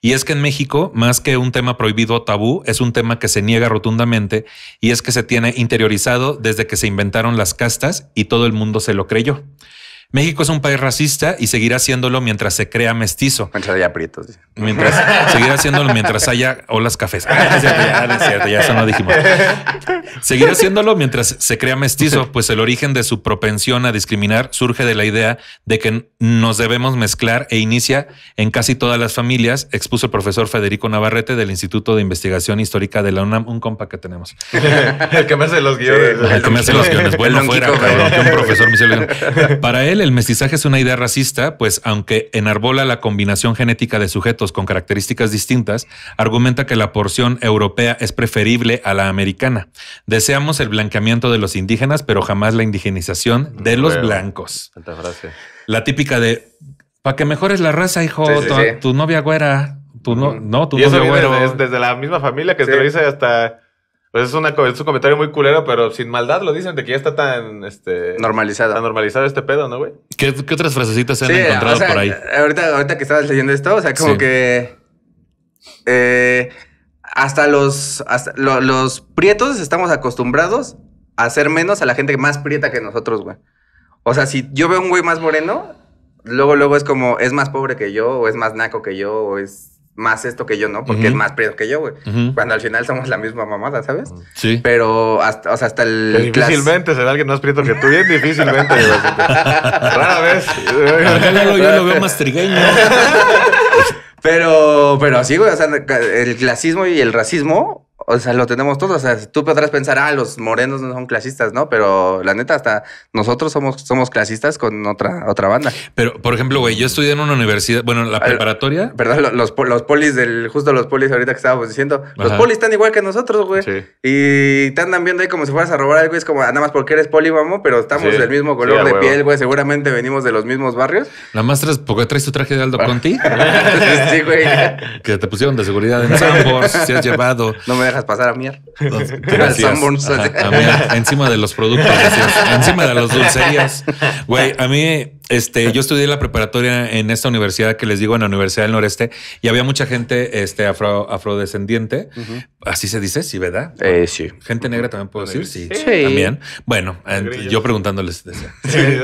y es que en México, más que un tema prohibido o tabú, es un tema que se niega rotundamente y es que se tiene interiorizado desde que se inventaron las castas y todo el mundo se lo creyó. México es un país racista y seguirá haciéndolo mientras se crea mestizo. Mientras haya prietos, Mientras, seguirá haciéndolo mientras haya olas cafés. Ah, ya, eso no dijimos. Seguirá haciéndolo mientras se crea mestizo, pues el origen de su propensión a discriminar surge de la idea de que nos debemos mezclar e inicia en casi todas las familias, expuso el profesor Federico Navarrete del Instituto de Investigación Histórica de la UNAM, un compa que tenemos. el que me hace los guiones. el, que me hace los guiones. fuera, que un profesor me Para él, el mestizaje es una idea racista, pues aunque enarbola la combinación genética de sujetos con características distintas, argumenta que la porción europea es preferible a la americana. Deseamos el blanqueamiento de los indígenas, pero jamás la indigenización de los blancos. La típica de, para que mejores la raza, hijo, tu, novia güera, tu no, no tu novia güera. Desde, la misma familia que se lo dice hasta pues es, una, es un comentario muy culero, pero sin maldad lo dicen, de que ya está tan este, normalizado. normalizado este pedo, ¿no, güey? ¿Qué, otras frasecitas se han encontrado por ahí? Ahorita, que estabas leyendo esto, o sea, como que. Eh, hasta los. los prietos estamos acostumbrados a hacer menos a la gente más prieta que nosotros, güey. O sea, si yo veo un güey más moreno, luego, luego es como, es más pobre que yo, o es más naco que yo, o es más esto que yo, ¿no? Porque es más prieto que yo, güey. Cuando al final somos la misma mamada, ¿sabes? Sí. Pero hasta, o sea, hasta el. difícilmente difícilmente será alguien más prieto que tú, bien difícilmente. Rara vez. yo, lo veo más trigueño. pero, pero así güey, o sea, el clasismo y el racismo o sea, lo tenemos todos. O sea, tú podrás pensar, ah, los morenos no son clasistas, ¿no? Pero la neta, hasta nosotros somos, somos clasistas con otra, otra banda. Pero, por ejemplo, güey, yo estudié en una universidad, bueno, la preparatoria. Perdón, los, los polis del, justo los polis ahorita que estábamos diciendo, los polis están igual que nosotros, güey. Sí. Y te andan viendo ahí como si fueras a robar algo, es como, ah, nada más porque eres poli, vamos, pero estamos del mismo color de piel, güey. Seguramente venimos de los mismos barrios. La más tres, porque traes tu traje de Aldo Conti. sí, güey. que te pusieron de seguridad en Sambors, si has llevado. No me pasar a miar. encima de los productos, encima de las dulcerías. Güey, a mí, este, yo estudié la preparatoria en esta universidad que les digo, en la Universidad del Noreste, y había mucha gente este, afrodescendiente. Así se dice, sí, ¿verdad? Eh, sí. Gente negra también puedo decir, sí. sí. También. Bueno, yo preguntándoles. Sí,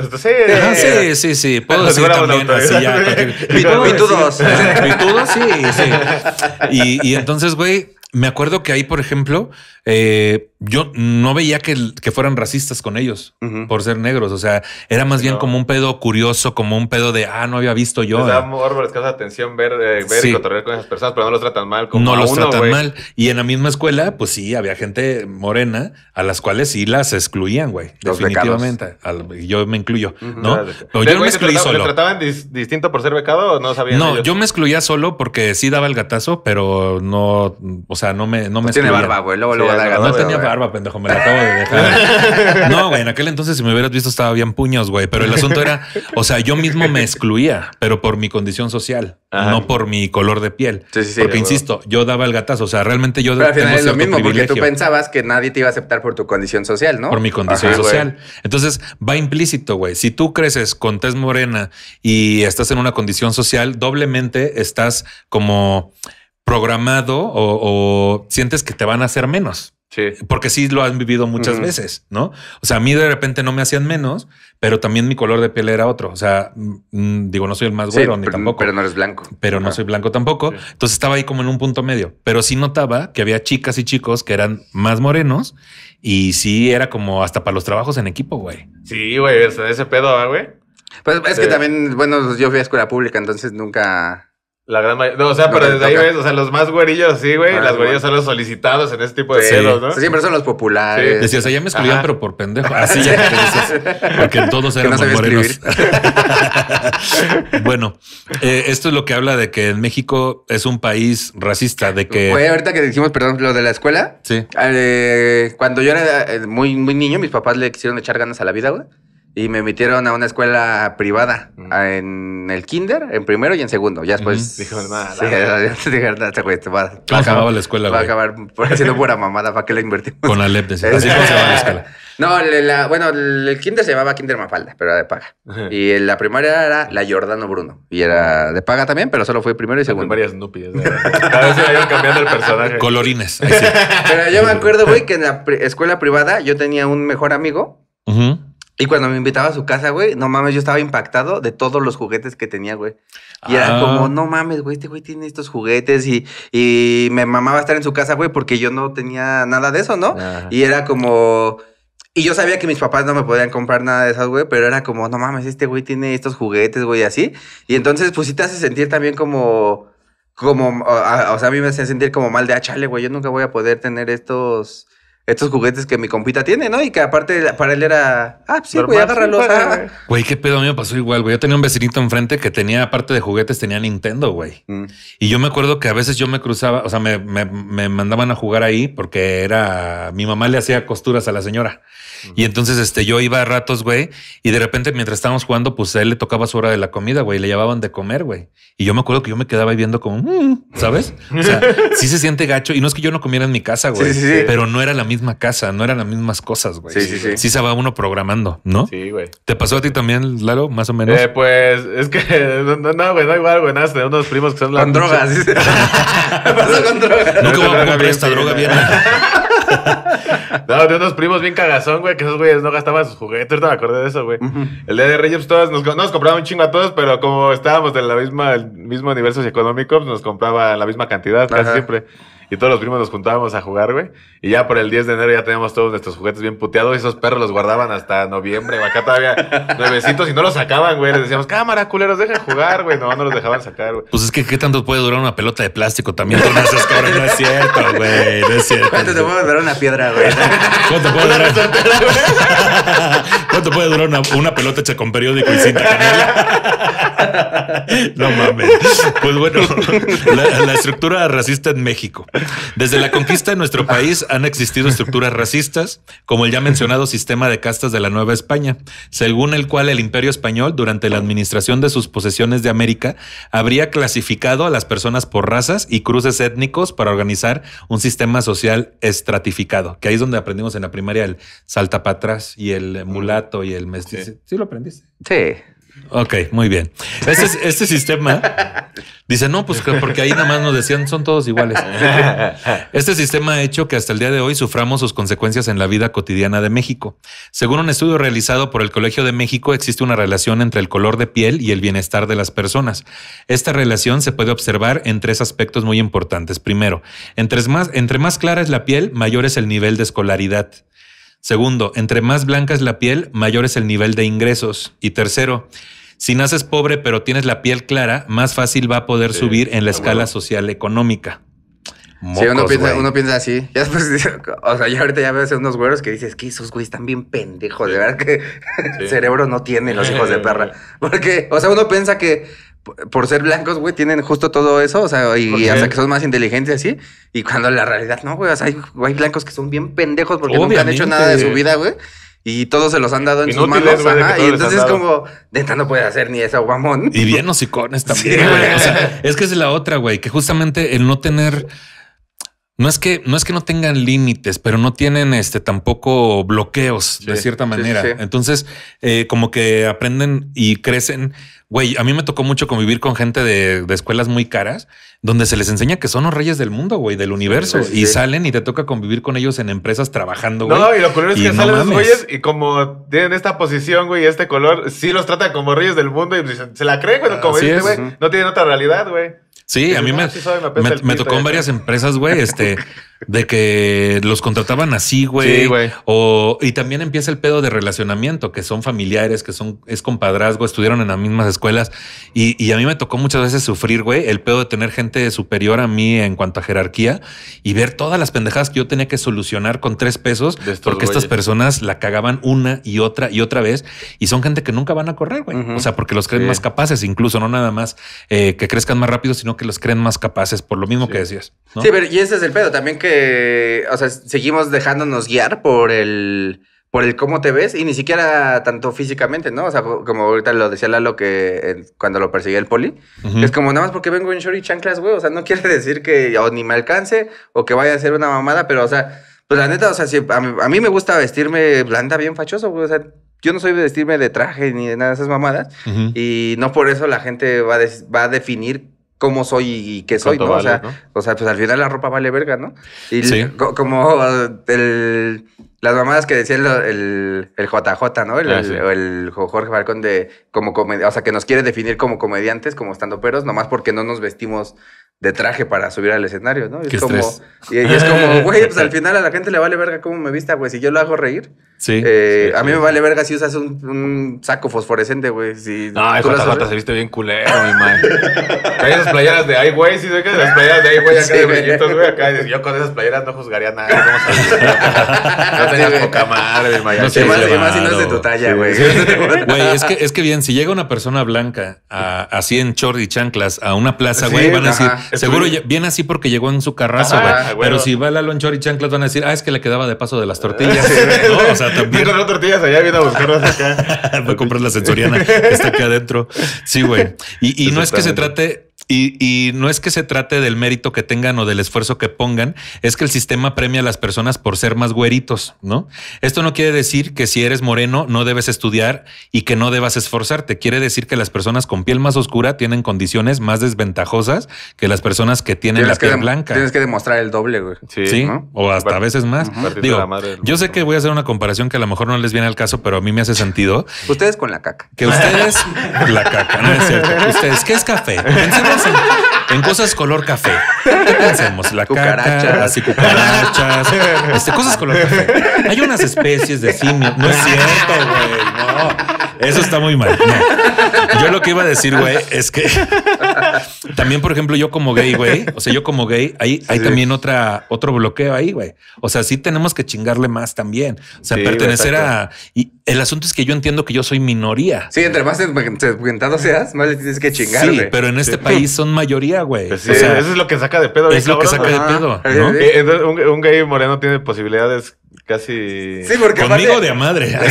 sí, sí, Puedo decir también así ya. Pitudos. Pitudos, sí, sí. y entonces, güey, me acuerdo que ahí, por ejemplo, eh, yo no veía que, que, fueran racistas con ellos por ser negros. O sea, era más bien como un pedo curioso, como un pedo de, ah, no había visto yo. Les da morbo, les atención ver, eh, ver y cotorrear con esas personas, pero no los tratan mal. Como no los tratan mal. Y en la misma escuela, pues sí, había gente morena a las cuales sí las excluían, güey. Definitivamente. Al, yo me incluyo, ¿no? Pero yo no me excluí solo. ¿Le trataban distinto por ser becado o no sabían? No, yo me excluía solo porque sí daba el gatazo, pero no, o sea, no me, no me Tiene barba, güey. Luego, luego no, tenía barba, pendejo, me la acabo de dejar. no, güey, en aquel entonces si me hubieras visto estaba bien puños, güey, pero el asunto era, o sea, yo mismo me excluía, pero por mi condición social, no por mi color de piel. Sí, sí, sí, porque, insisto, yo daba el gatazo, o sea, realmente yo... Pero al final es lo mismo, porque tú pensabas que nadie te iba a aceptar por tu condición social, ¿no? Por mi condición social. Entonces, va implícito, güey. Si tú creces con tez morena y estás en una condición social, doblemente estás como programado o, sientes que te van a hacer menos. Sí. Porque sí lo han vivido muchas veces, ¿no? O sea, a mí de repente no me hacían menos, pero también mi color de piel era otro. O sea, mm, mm, digo, no soy el más güero ni tampoco. Pero no eres blanco. Pero no soy blanco tampoco. Entonces estaba ahí como en un punto medio. Pero sí notaba que había chicas y chicos que eran más morenos y sí era como hasta para los trabajos en equipo, güey. Sí, güey, ese pedo, ¿ah, güey. Pues es que también, bueno, yo fui a escuela pública, entonces nunca la gran mayoría. No, o sea, pero desde ahí ves, o sea, los más güerillos, sí, güey. Ah, las güerillas son los solicitados en este tipo de sí. ¿no? siempre son los populares. Sí. allá o sea, ya me excluían, pero por pendejo. Así ah, ya te Porque todos eran no bueno, eh, esto es lo que habla de que en México es un país racista, de que. Güey, ahorita que dijimos, perdón, lo de la escuela. Sí. Eh, cuando yo era eh, muy, muy niño, mis papás le quisieron echar ganas a la vida, güey. Y me metieron a una escuela privada mm. en el kinder, en primero y en segundo. Ya después. Dijeron nada. Sí, dijeron, nada, la escuela, Va a acabar haciendo pura mamada, ¿para que la invertimos? Con Alep, LEP Así la escuela. No, la, bueno, el kinder se llamaba kinder Mafalda, pero era de paga. Y la primaria era la Jordano Bruno. Y era de paga también, pero solo fue primero y segundo. Varias nupias. Cada vez se iban cambiando el personaje. Colorines. Pero yo me acuerdo, güey, que en la escuela privada yo tenía un mejor amigo. Ajá y cuando me invitaba a su casa, güey, no mames, yo estaba impactado de todos los juguetes que tenía, güey. Y era ah. como, no mames, güey, este güey tiene estos juguetes y, y me mamaba estar en su casa, güey, porque yo no tenía nada de eso, ¿no? Y era como... Y yo sabía que mis papás no me podían comprar nada de esas, güey, pero era como, no mames, este güey tiene estos juguetes, güey, así. Y entonces, pues sí te hace sentir también como, como, o, sea, a mí me hace sentir como mal de, ah, chale, güey, yo nunca voy a poder tener estos, estos juguetes que mi compita tiene, ¿no? Y que aparte para él era, ah, pues sí, güey, agárralos. Güey, qué pedo, a mí me pasó igual, güey. Yo tenía un vecinito enfrente que tenía, aparte de juguetes, tenía Nintendo, güey. Mm. Y yo me acuerdo que a veces yo me cruzaba, o sea, me, mandaban a jugar ahí porque era, mi mamá le hacía costuras a la señora. Y entonces, este, yo iba a ratos, güey, y de repente mientras estábamos jugando, pues a él le tocaba su hora de la comida, güey, le llevaban de comer, güey. Y yo me acuerdo que yo me quedaba ahí viendo como, mm", ¿sabes? O sea, sí se siente gacho. Y no es que yo no comiera en mi casa, güey, pero no era la misma misma casa, no eran las mismas cosas, güey. Sí, sí, sí. Sí se va uno programando, ¿no? Sí, güey. ¿Te pasó a ti también, Lalo, más o menos? Eh, pues es que no, no, güey, no igual, güey. Nada, tenemos unos primos que son Con drogas. ¿sí? con drogas? Nunca voy a comprar esta droga bien. no, de unos primos bien cagazón, güey, que esos güeyes no gastaban sus juguetes. Ahorita me acordé de eso, güey. El día de Reyes, pues, todos nos, nos compraban un chingo a todos, pero como estábamos del misma, el mismo nivel socioeconómico, pues, nos compraba la misma cantidad casi siempre. Y todos los primos nos juntábamos a jugar, güey. Y ya por el 10 de enero ya teníamos todos nuestros juguetes bien puteados. Y esos perros los guardaban hasta noviembre, Acá todavía nuevecitos y no los sacaban, güey. Les decíamos, cámara, culeros, dejen jugar, güey. No, no los dejaban sacar, güey. Pues es que, ¿qué tanto puede durar una pelota de plástico también? con esas, no es cierto, güey. No es cierto. ¿Cuánto te puede durar una piedra, güey? ¿Cuánto te puede durar? ¿Cuánto puede durar una, pelota hecha con periódico y cinta canela? No mames. Pues bueno, la, estructura racista en México. Desde la conquista de nuestro país han existido estructuras racistas, como el ya mencionado sistema de castas de la Nueva España, según el cual el Imperio Español, durante la administración de sus posesiones de América, habría clasificado a las personas por razas y cruces étnicos para organizar un sistema social estratificado, que ahí es donde aprendimos en la primaria el salta para atrás y el mulato y el mes Sí. ¿Sí lo aprendiste? Sí. Ok, muy bien. Este, este sistema dice no, pues porque ahí nada más nos decían son todos iguales. Este sistema ha hecho que hasta el día de hoy suframos sus consecuencias en la vida cotidiana de México. Según un estudio realizado por el Colegio de México, existe una relación entre el color de piel y el bienestar de las personas. Esta relación se puede observar en tres aspectos muy importantes. Primero, entre más, entre más clara es la piel, mayor es el nivel de escolaridad. Segundo, entre más blanca es la piel, mayor es el nivel de ingresos. Y tercero, si naces pobre pero tienes la piel clara, más fácil va a poder subir en la escala social económica. Si uno piensa, así. o sea, ya ahorita ya veo a unos güeros que dices que esos güeyes están bien pendejos. De verdad que el cerebro no tiene los hijos de perra. Porque, o sea, uno piensa que por ser blancos, güey, tienen justo todo eso, o sea, y hasta que son más inteligentes así. Y cuando la realidad no, güey, o sea, hay, blancos que son bien pendejos porque nunca han hecho nada de su vida, güey. Y todos se los han dado en sus manos. y entonces es como, neta, no puede hacer ni eso, guamón. Y bien hocicones también, güey. o sea, es que es la otra, güey, que justamente el no tener no es que no es que no tengan límites, pero no tienen este tampoco bloqueos de cierta manera. Entonces, eh, como que aprenden y crecen. Güey, a mí me tocó mucho convivir con gente de, escuelas muy caras, donde se les enseña que son los reyes del mundo, güey, del universo. Y salen y te toca convivir con ellos en empresas trabajando, güey. No, y lo curioso es que salen los güeyes y como tienen esta posición, güey, este color, sí los tratan como reyes del mundo y se la creen, güey, como güey, no tienen otra realidad, güey. Sí, a mí me, me, tocó en varias empresas, güey. Este, de que los contrataban así, güey. güey. O, y también empieza el pedo de relacionamiento, que son familiares, que son, es compadrazgo, estuvieron en las mismas escuelas. Y, a mí me tocó muchas veces sufrir, güey, el pedo de tener gente superior a mí en cuanto a jerarquía y ver todas las pendejadas que yo tenía que solucionar con tres pesos, porque estas personas la cagaban una y otra y otra vez. Y son gente que nunca van a correr, güey. O sea, porque los creen más capaces, incluso no nada más eh, que crezcan más rápido, sino que los creen más capaces por lo mismo que decías. Sí, pero y ese es el pedo también que o sea, seguimos dejándonos guiar por el, por el cómo te ves y ni siquiera tanto físicamente, ¿no? O sea, como ahorita lo decía Lalo que cuando lo perseguía el poli, es como nada más porque vengo en short y chanclas, güey, o sea, no quiere decir que ni me alcance o que vaya a ser una mamada, pero o sea, pues la neta, o sea, a, mí, me gusta vestirme blanda bien fachoso, güey, o sea, yo no soy de vestirme de traje ni de nada de esas mamadas y no por eso la gente va a definir cómo soy y qué soy, ¿no? o sea, pues al final la ropa vale verga, ¿no? Y como las mamadas que decía el, JJ, ¿no? El, ah, el, Jorge Falcón de como comedia, o sea, que nos quiere definir como comediantes, como estando peros, nomás porque no nos vestimos de traje para subir al escenario, ¿no? Y es como, y, es como, güey, pues al final a la gente le vale verga cómo me vista, güey. Si yo lo hago reír, sí, eh, a mí me vale verga si usas un, saco fosforescente, güey. Si no, las Tabata se viste bien culero, mi madre. Hay esas playeras de ahí, güey, si ¿sí? que las playeras de ahí, güey, acá de bellitos, güey, acá. Yo con esas playeras no juzgaría nada. No, tenía tenías poca madre, mi madre. No sé, más, si no es de tu talla, güey. Güey, es que, es que bien, si llega una persona blanca así en short y chanclas a una plaza, güey, van a decir... Seguro ya, viene así porque llegó en su carrazo, ah, güey. Pero si va la lonchor y chanclas van a decir, ah, es que le quedaba de paso de las tortillas. o sea, también. tortillas allá, viene a buscarlas acá. Voy a comprar la sensoriana que está aquí adentro. Sí, güey. y no es que se trate y, no es que se trate del mérito que tengan o del esfuerzo que pongan, es que el sistema premia a las personas por ser más güeritos, ¿no? Esto no quiere decir que si eres moreno no debes estudiar y que no debas esforzarte. Quiere decir que las personas con piel más oscura tienen condiciones más desventajosas que las personas que tienen la piel blanca. Tienes que demostrar el doble, güey. Sí, o hasta a veces más. yo sé que voy a hacer una comparación que a lo mejor no les viene al caso, pero a mí me hace sentido. Ustedes con la caca. Que ustedes, la caca, no es cierto. Ustedes, ¿qué es café? en, cosas color café. ¿Qué pensamos? La cucaracha, las cucarachas. Este, cosas color café. Hay unas especies de simios. No es cierto, güey. No. Eso está muy mal. Yo lo que iba a decir, güey, es que también, por ejemplo, yo como gay, güey, o sea, yo como gay, hay, hay también otra, otro bloqueo ahí, güey. O sea, sí tenemos que chingarle más también. O sea, pertenecer a. Y el asunto es que yo entiendo que yo soy minoría. Sí, entre más seas, más tienes que chingar. Sí, pero en este país son mayoría, güey. Pues o sea, eso es lo que saca de pedo. Es lo que saca de pedo. Entonces, un, gay moreno tiene posibilidades casi. Sí, porque. Conmigo de a madre.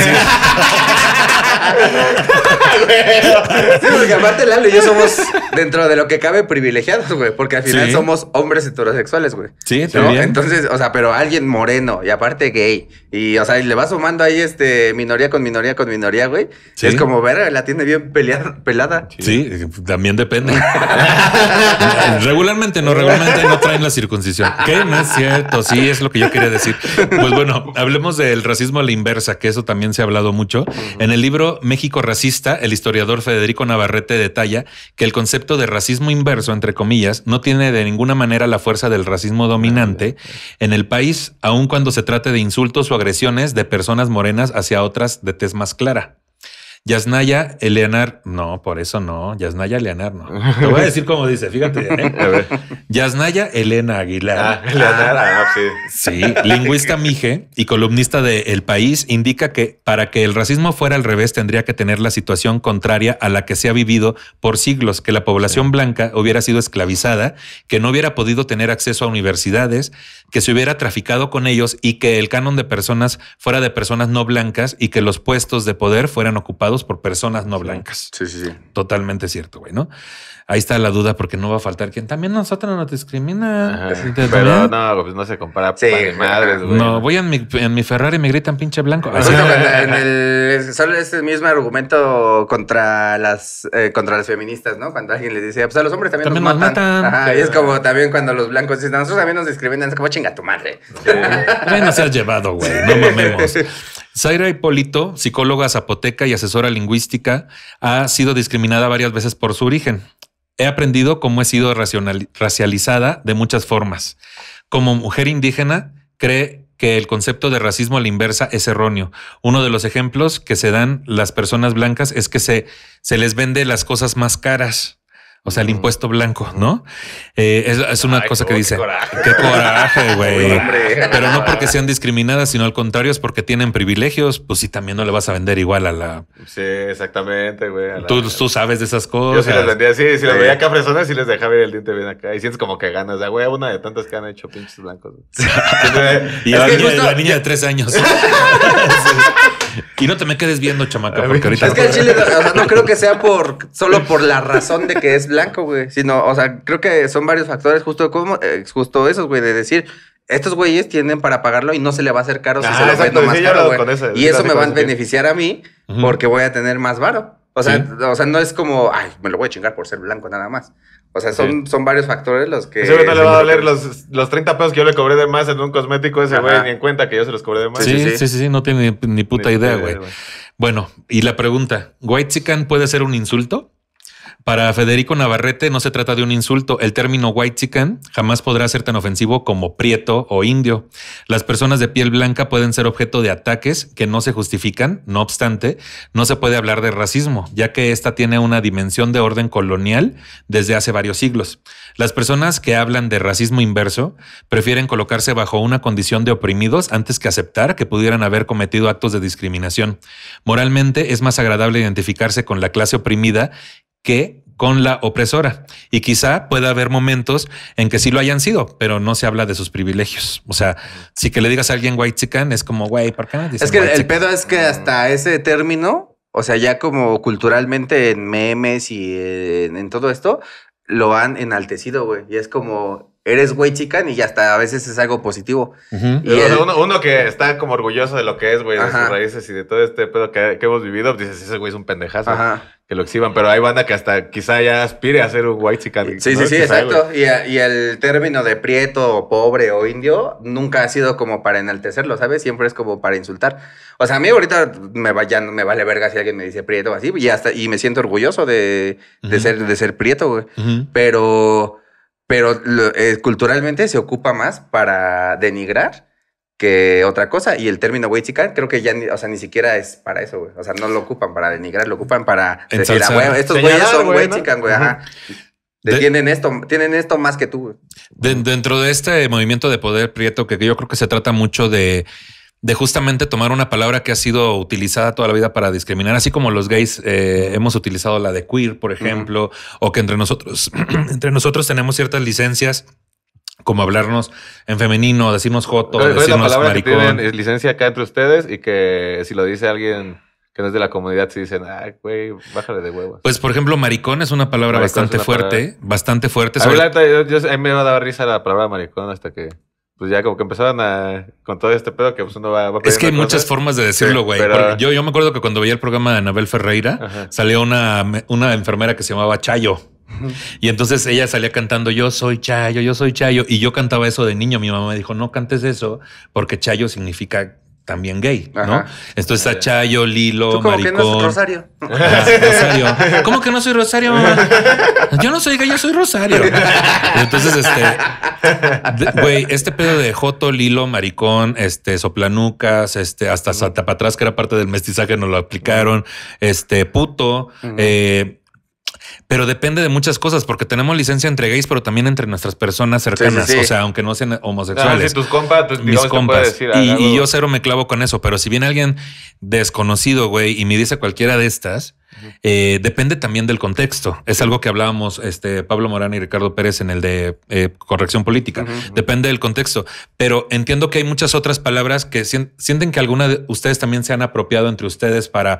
porque aparte Lalo y yo somos, dentro de lo que cabe, privilegiados, güey. Porque al final somos hombres heterosexuales, güey. Sí, Entonces, o sea, pero alguien moreno y aparte gay. Y, o sea, y le va sumando ahí este minoría con minoría con minoría, güey. Es como, ver, la tiene bien peleada, pelada. Sí, también depende. regularmente no, regularmente no traen la circuncisión. Que no es cierto. Sí, es lo que yo quería decir. Pues bueno, hablemos del racismo a la inversa, que eso también se ha hablado mucho. En el libro México Racista, el historiador Federico Navarrete detalla que el concepto de racismo inverso, entre comillas, no tiene de ninguna manera la fuerza del racismo dominante en el país, aun cuando se trate de insultos o agresiones de personas morenas hacia otras de tez más clara. Yasnaya Eleanar, no, por eso no. Yasnaya Eleanar, no. Te voy a decir cómo dice, fíjate. ¿eh? Yasnaya Elena Aguilar. Ah, ah, ah. sí. Sí, lingüista mije y columnista de El País, indica que para que el racismo fuera al revés tendría que tener la situación contraria a la que se ha vivido por siglos, que la población blanca hubiera sido esclavizada, que no hubiera podido tener acceso a universidades, que se hubiera traficado con ellos y que el canon de personas fuera de personas no blancas y que los puestos de poder fueran ocupados por personas no blancas. Sí, sí, sí. Totalmente cierto, güey, ¿no? Ahí está la duda porque no va a faltar quien también nosotros nos discrimina. pero no, pues no se compara. Sí, madres, güey. No, voy en mi, Ferrari y me gritan pinche blanco. Así en el, solo este mismo argumento contra las, eh, contra las feministas, ¿no? Cuando alguien les dice, pues a los hombres también, nos, matan. y es como también cuando los blancos dicen, nosotros también nos discriminan, es como chinga tu madre. Sí. no se ha llevado, güey, no mamemos. Zaira Hipólito, psicóloga zapoteca y asesora lingüística ha sido discriminada varias veces por su origen. He aprendido cómo he sido racializada de muchas formas. Como mujer indígena, cree que el concepto de racismo a la inversa es erróneo. Uno de los ejemplos que se dan las personas blancas es que se les vende las cosas más caras o sea, el impuesto blanco, ¿no? Eh, es, una cosa que dice, qué coraje, güey. Pero no porque sean discriminadas, sino al contrario, es porque tienen privilegios, pues sí, también no le vas a vender igual a la... Sí, exactamente, güey. Tú, sabes de esas cosas. Yo sí las vendía, así, si sí. las veía cafrezonas, si les dejaba ir el diente bien acá. Y sientes como que ganas, de güey, una de tantas que han hecho pinches blancos. y la, niña, de tres años. Y no te me quedes viendo, chamaca, porque ahorita. Es que el chile, o sea, no creo que sea por solo por la razón de que es blanco, güey. Sino, o sea, creo que son varios factores, justo como, eh, justo esos, güey, de decir. Estos güeyes tienden para pagarlo y no se le va a hacer caro si se ah, lo vendo más caro, güey. y eso me va a beneficiar a mí porque voy a tener más varo. O sea, o sea, no es como, ay, me lo voy a chingar por ser blanco nada más. O sea, son, son varios factores los que... Seguro no le va a doler los, los 30 pesos que yo le cobré de más en un cosmético ese güey, ni en cuenta que yo se los cobré de más. Sí, sí, sí, sí, no tiene ni, puta idea, güey. Bueno, y la pregunta, ¿White Chicken puede ser un insulto? Para Federico Navarrete no se trata de un insulto. El término white chicken jamás podrá ser tan ofensivo como prieto o indio. Las personas de piel blanca pueden ser objeto de ataques que no se justifican. No obstante, no se puede hablar de racismo, ya que esta tiene una dimensión de orden colonial desde hace varios siglos. Las personas que hablan de racismo inverso prefieren colocarse bajo una condición de oprimidos antes que aceptar que pudieran haber cometido actos de discriminación. Moralmente es más agradable identificarse con la clase oprimida que con la opresora. Y quizá pueda haber momentos en que sí lo hayan sido, pero no se habla de sus privilegios. O sea, si que le digas a alguien white chican es como, güey, ¿por qué no Es que el pedo es que hasta ese término, o sea, ya como culturalmente en memes y en, todo esto, lo han enaltecido, güey. Y es como, eres güey chican y ya hasta a veces es algo positivo. y uno, que está como orgulloso de lo que es, güey, de sus raíces y de todo este pedo que, que hemos vivido, dices, ese güey es un pendejazo. Ajá lo exhiban, pero hay banda que hasta quizá ya aspire a ser un white chican. Sí, sí, sí, exacto. Y, el término de prieto pobre o indio nunca ha sido como para enaltecerlo, ¿sabes? Siempre es como para insultar. O sea, a mí ahorita me, me vale verga si alguien me dice prieto o así, y, hasta, y me siento orgulloso de, de ser, de ser prieto, Pero, pero eh, culturalmente se ocupa más para denigrar que otra cosa. Y el término chican, creo que ya ni, o sea, ni siquiera es para eso, O sea, no lo ocupan para denigrar, lo ocupan para decir, ah, estos güeyes son güey, güey, ajá. tienen esto, tienen esto más que tú. dentro de este movimiento de poder prieto, que yo creo que se trata mucho de, de justamente tomar una palabra que ha sido utilizada toda la vida para discriminar, así como los gays eh, hemos utilizado la de queer, por ejemplo, o que entre nosotros, entre nosotros tenemos ciertas licencias como hablarnos en femenino, decirnos joto, decirnos maricón. Que licencia acá entre ustedes y que si lo dice alguien que no es de la comunidad, se dicen, ah, güey, bájale de huevos. Pues, por ejemplo, maricón es una palabra bastante fuerte, bastante fuerte. Sobre... A, mí, yo, me daba risa la palabra maricón hasta que, pues ya como que empezaron a, con todo este pedo que pues uno va, va Es que hay muchas formas de decirlo, güey. Yo, yo me acuerdo que cuando veía el programa de Anabel Ferreira, salió una, una enfermera que se llamaba Chayo. Y entonces ella salía cantando yo soy Chayo, yo soy Chayo. Y yo cantaba eso de niño. Mi mamá me dijo, no cantes eso porque Chayo significa también gay, ¿no? Entonces está Chayo, Lilo, ¿Tú como Que no soy Rosario. ¿Cómo que no soy Rosario, mamá? Yo no soy gay, yo soy Rosario. Entonces, este, güey, este pedo de Joto, Lilo, Maricón, este, Soplanucas, este, hasta Santa atrás, que era parte del mestizaje, nos lo aplicaron, este, puto, pero depende de muchas cosas, porque tenemos licencia entre gays, pero también entre nuestras personas cercanas, o sea, aunque no sean homosexuales. Ah, tus compas, pues, mis compas. y, yo cero me clavo con eso, pero si viene alguien desconocido, güey, y me dice cualquiera de estas, eh, depende también del contexto. Es algo que hablábamos este, Pablo Morán y Ricardo Pérez en el de eh, corrección política. Depende del contexto, pero entiendo que hay muchas otras palabras que sienten que alguna de ustedes también se han apropiado entre ustedes para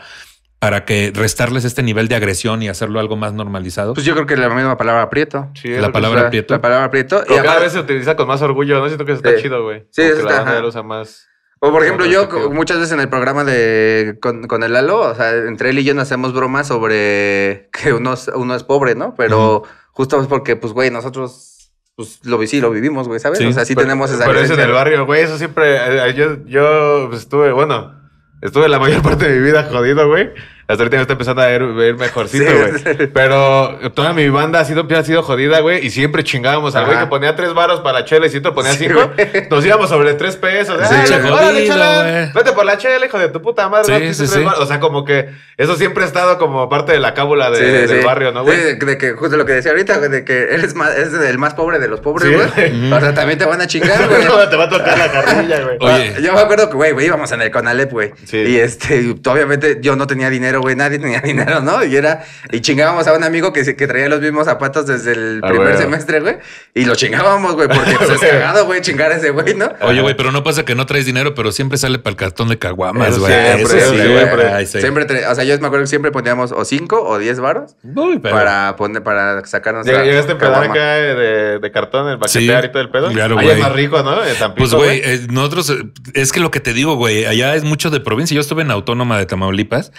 para que restarles este nivel de agresión y hacerlo algo más normalizado? Pues yo creo que la misma palabra aprieto. la palabra aprieto. La palabra aprieto. y cada vez se utiliza con más orgullo, ¿no? Siento que está chido, güey. Sí, está. la sea, usa más. O por ejemplo, yo muchas veces en el programa de con, el Lalo, o sea, entre él y yo nos hacemos bromas sobre que uno es, pobre, ¿no? Pero justo es porque, pues, güey, nosotros pues, lo visí, lo vivimos, güey, ¿sabes? o sea, sí tenemos esa Pero eso en el barrio, güey, eso siempre eh, eh, yo pues, estuve, bueno, estuve la mayor parte de mi vida jodido, güey. Hasta ahorita me está empezando a ver, mejorcito, güey. Pero toda mi banda ha sido, ha sido jodida, güey. Y siempre chingábamos al güey que ponía tres varos para chela y si otro ponía cinco. Nos íbamos sobre tres pesos. Sí, ah, órale, Vete por la chela, hijo de tu puta madre. Sí, o sea, como que eso siempre ha estado como parte de la cábula de, del barrio, ¿no, güey? Sí, de que justo lo que decía ahorita, güey, de que él es el más pobre de los pobres, güey. O sea, también te van a chingar, güey. te va a tocar la carrilla, güey. Ah, yo me acuerdo que, güey, íbamos en el Conalep, güey. Y este, obviamente yo no tenía dinero güey, nadie tenía dinero, ¿no? Y era, y chingábamos a un amigo que, traía los mismos zapatos desde el primer semestre, güey, y lo chingábamos, güey, porque pues, es cagado, güey, chingar a ese güey, ¿no? Oye, güey, pero no pasa que no traes dinero, pero siempre sale para el cartón de caguamas, güey. Siempre, sí, siempre. sí. siempre o sea, yo me acuerdo que siempre poníamos o cinco o diez varos para, poner, para sacarnos. Llegaste este empezar acá de, de, cartón, el paquete sí, ahorita del pedo. Claro, Ahí es más rico, ¿no? pues, güey, eh, nosotros, es que lo que te digo, güey, allá es mucho de provincia. Yo estuve en Autónoma de Tamaulipas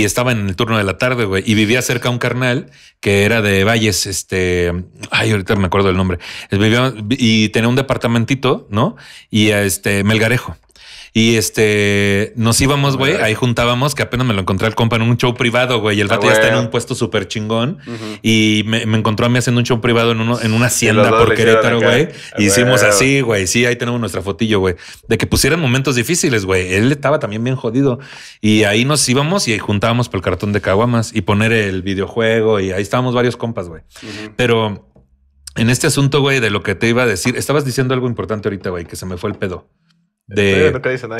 y estaba en el turno de la tarde, güey, y vivía cerca un carnal que era de Valles, este, ay, ahorita me acuerdo el nombre, vivía, y tenía un departamentito, ¿no? Y este, Melgarejo. Y este, nos íbamos, güey, ahí juntábamos, que apenas me lo encontré al compa en un show privado, güey. El ah, vato ya está en un puesto súper chingón. Y me, encontró a mí haciendo un show privado en, uno, en una hacienda por Querétaro, güey. Y Hicimos así, güey. Sí, ahí tenemos nuestra fotillo, güey. De que pusieran momentos difíciles, güey. Él estaba también bien jodido. Y ahí nos íbamos y juntábamos por el cartón de caguamas y poner el videojuego. Y ahí estábamos varios compas, güey. Pero en este asunto, güey, de lo que te iba a decir, estabas diciendo algo importante ahorita, güey, que se me fue el pedo. De...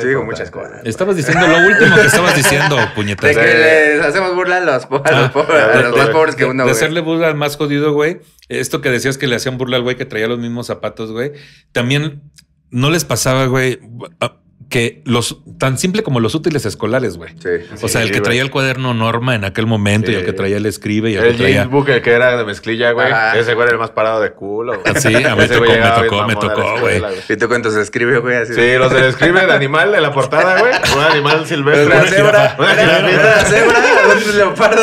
digo muchas cosas. Estabas diciendo lo último que estabas diciendo, puñetazo. De que les hacemos burla a los, a los, ah, más pobres que uno, De, de hacerle burla al más jodido, güey. Esto que decías que le hacían burla al güey que traía los mismos zapatos, güey. También no les pasaba, güey que los tan simple como los útiles escolares, güey. Sí, o sea, el que traía el cuaderno norma en aquel momento y el que traía el escribe y el, que traía... que era de mezclilla, güey. Ese güey era el más parado de culo. Así, ah, Sí, a mí tocó, me tocó, me tocó, güey. Y tú el escribe, güey. sí, los del escribe de animal de la portada, güey. Un animal silvestre. Una cebra. Una cebra. Un leopardo,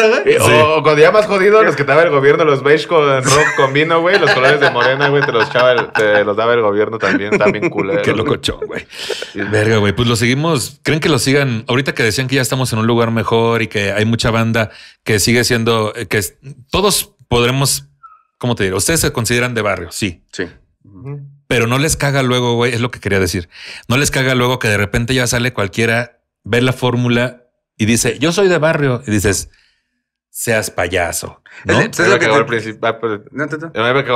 O cuando ya más jodido, los que daba el gobierno, los beige con rock con vino, güey. Los colores de morena, güey, te los, los daba el gobierno también, también culero. Qué locochón, güey pues lo seguimos. ¿Creen que lo sigan? Ahorita que decían que ya estamos en un lugar mejor y que hay mucha banda que sigue siendo, eh, que todos podremos, ¿cómo te digo? Ustedes se consideran de barrio, sí. Sí. Pero no les caga luego, güey, es lo que quería decir. No les caga luego que de repente ya sale cualquiera, ve la fórmula y dice, yo soy de barrio. Y dices, seas payaso. ¿no? Me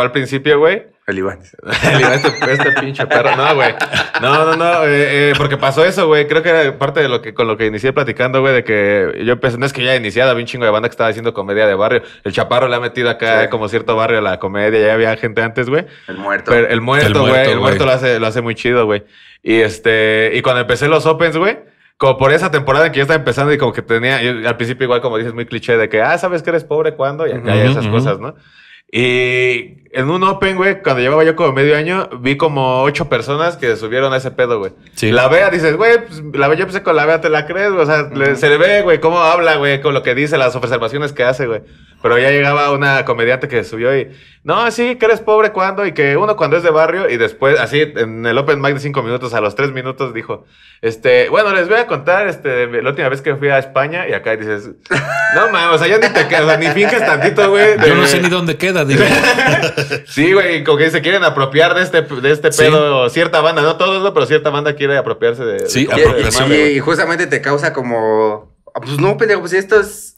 al principio, güey el Iván. El este, este, pinche perro. No, güey. No, no, no. Eh, eh, porque pasó eso, güey. Creo que era parte de lo que con lo que inicié platicando, güey, de que yo empecé, no es que ya iniciada, había un chingo de banda que estaba haciendo comedia de barrio. El Chaparro le ha metido acá como cierto barrio a la comedia. Ya había gente antes, güey. El muerto. el muerto, güey. El, muerto lo hace, lo hace muy chido, güey. Y este, y cuando empecé los Opens, güey como por esa temporada que yo estaba empezando y como que tenía, al principio igual como dices, muy cliché de que, ah, ¿sabes que eres pobre cuando? Y acá hay esas cosas, ¿no? Y en un Open, güey, cuando llevaba yo como medio año, vi como ocho personas que subieron a ese pedo, güey. La vea, dices, güey, pues, la vea, yo con la vea, te la crees, güey. O sea, se le ve, güey, cómo habla, güey, con lo que dice, las observaciones que hace, güey. Pero ya llegaba una comediante que subió y, no, sí, que eres pobre cuando, y que uno cuando es de barrio, y después, así, en el Open Mic de cinco minutos, a los tres minutos, dijo, este, bueno, les voy a contar, este, la última vez que fui a España, y acá dices, no mames, o sea, ya ni te o ni finges tantito, güey. Yo no sé ni dónde queda. sí, güey, como que se quieren apropiar de este, de este pedo cierta banda, no todo pero cierta banda quiere apropiarse de. Sí, de, y, justamente te causa como. Ah, pues no, pendejo, pues esto es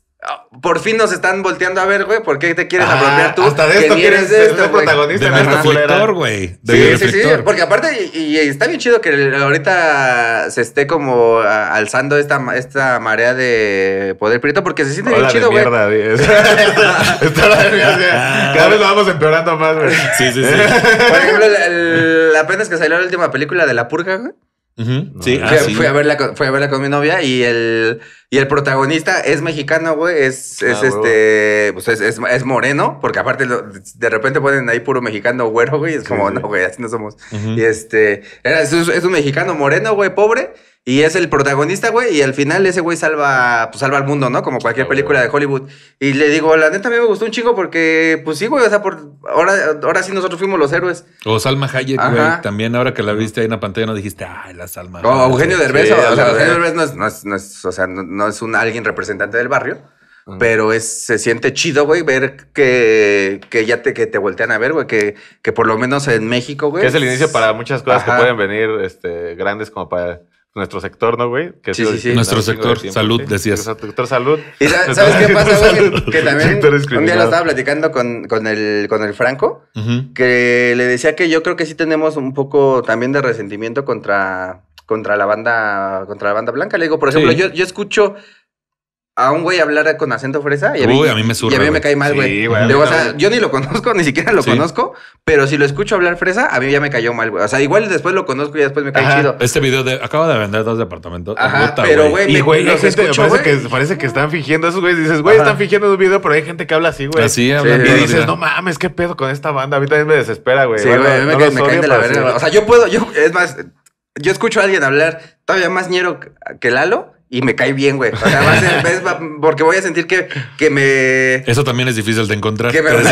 por fin nos están volteando a ver, güey, ¿por qué te quieres ah, tú? Hasta de esto quieres ser esto, protagonista. De reflector, güey. Sí, sí, sí, porque aparte, y, está bien chido que ahorita se esté como alzando esta, esta marea de poder prieto, porque se siente bien chido, güey. Cada vez lo vamos empeorando más, güey. Sí, sí, sí. Por ejemplo, la pena apenas que salió la última película de La Purga, güey. Ah, sí, fui, a verla, a verla, con mi novia y el, y el protagonista es mexicano, güey. Es, ah, es este. Pues es, es, moreno, porque aparte de repente ponen ahí puro mexicano güero, güey. Es como, no, güey, así no somos. Y este. es, un mexicano moreno, güey, pobre. Y es el protagonista, güey, y al final ese güey salva, pues, salva al mundo, ¿no? Como cualquier película de Hollywood. Y le digo, la neta a mí me gustó un chingo porque, pues sí, güey, o sea, por, ahora, ahora sí nosotros fuimos los héroes. O Salma Hayek, güey, también ahora que la viste ahí en la pantalla no dijiste, ay, la Salma. O Eugenio Derbez, o, sea, Eugenio eh. Derbez no es, no es, no es, o sea, no, es un alguien representante del barrio. Pero es, se siente chido, güey, ver que, que ya te, que te voltean a ver, güey, que, que por lo menos en México, güey. Que es el inicio para muchas cosas que pueden venir este, grandes como para nuestro sector, ¿no, güey? Que sí, sí, sí. Nuestro sector salud, decías. Nuestro sector salud. ¿Y sabes qué pasa, güey? Que también un día lo estaba platicando con, con, el, con el Franco, que le decía que yo creo que sí tenemos un poco también de resentimiento contra, contra, la, banda, contra la banda blanca. Le digo, por ejemplo, yo, yo escucho a un güey hablar con acento fresa y a mí, me y a mí me cae mal, güey. o sea, yo ni lo conozco, ni siquiera lo conozco, pero si lo escucho hablar fresa, a mí ya me cayó mal, güey. O sea, igual después lo conozco y después me cae chido. Este video de acaba de vender dos departamentos. Ajá, pero güey, y güey, parece que parece que están fingiendo esos güeyes, dices, güey, están fingiendo un video, pero hay gente que habla así, güey. Así, habla. y dices, no mames, qué pedo con esta banda. A mí también me desespera, güey. Sí, güey, mí me, cae, O sea, yo puedo, yo es más yo escucho a alguien hablar todavía más ñero que Lalo y me cae bien, güey. O sea, porque voy a sentir que, que me. Eso también es difícil de encontrar. Que me, va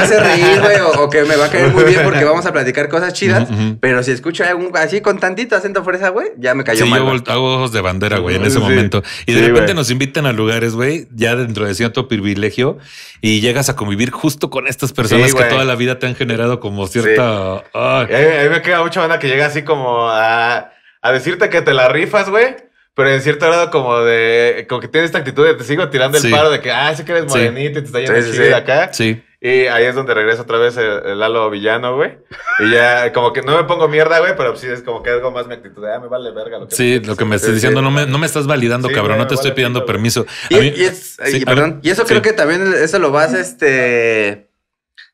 a hacer reír, güey, o, que me va a caer muy bien porque vamos a platicar cosas chidas. Pero si escucho algún, así con tantito acento fresa, güey, ya me cayó sí, Yo hago ojos de bandera, güey, en mm, ese momento. Y de repente nos invitan a lugares, güey, ya dentro de cierto privilegio y llegas a convivir justo con estas personas que toda la vida te han generado como cierta. Ah, a, me queda mucha banda que llega así como a a decirte que te la rifas, güey. Pero en cierto grado, como de. Como que tienes esta actitud de te sigo tirando el paro de que, ah, sí que eres morenito y te está yendo sí, de acá. Sí. Y ahí es donde regresa otra vez el, halo villano, güey. Y ya, como que no me pongo mierda, güey, pero sí es como que algo más mi actitud ah, me vale verga lo que Sí, lo que me estás diciendo, no, me, no me estás validando, cabrón, no, te estoy pidiendo permiso. Y, y, es, y, perdón, y eso creo que también eso lo vas, este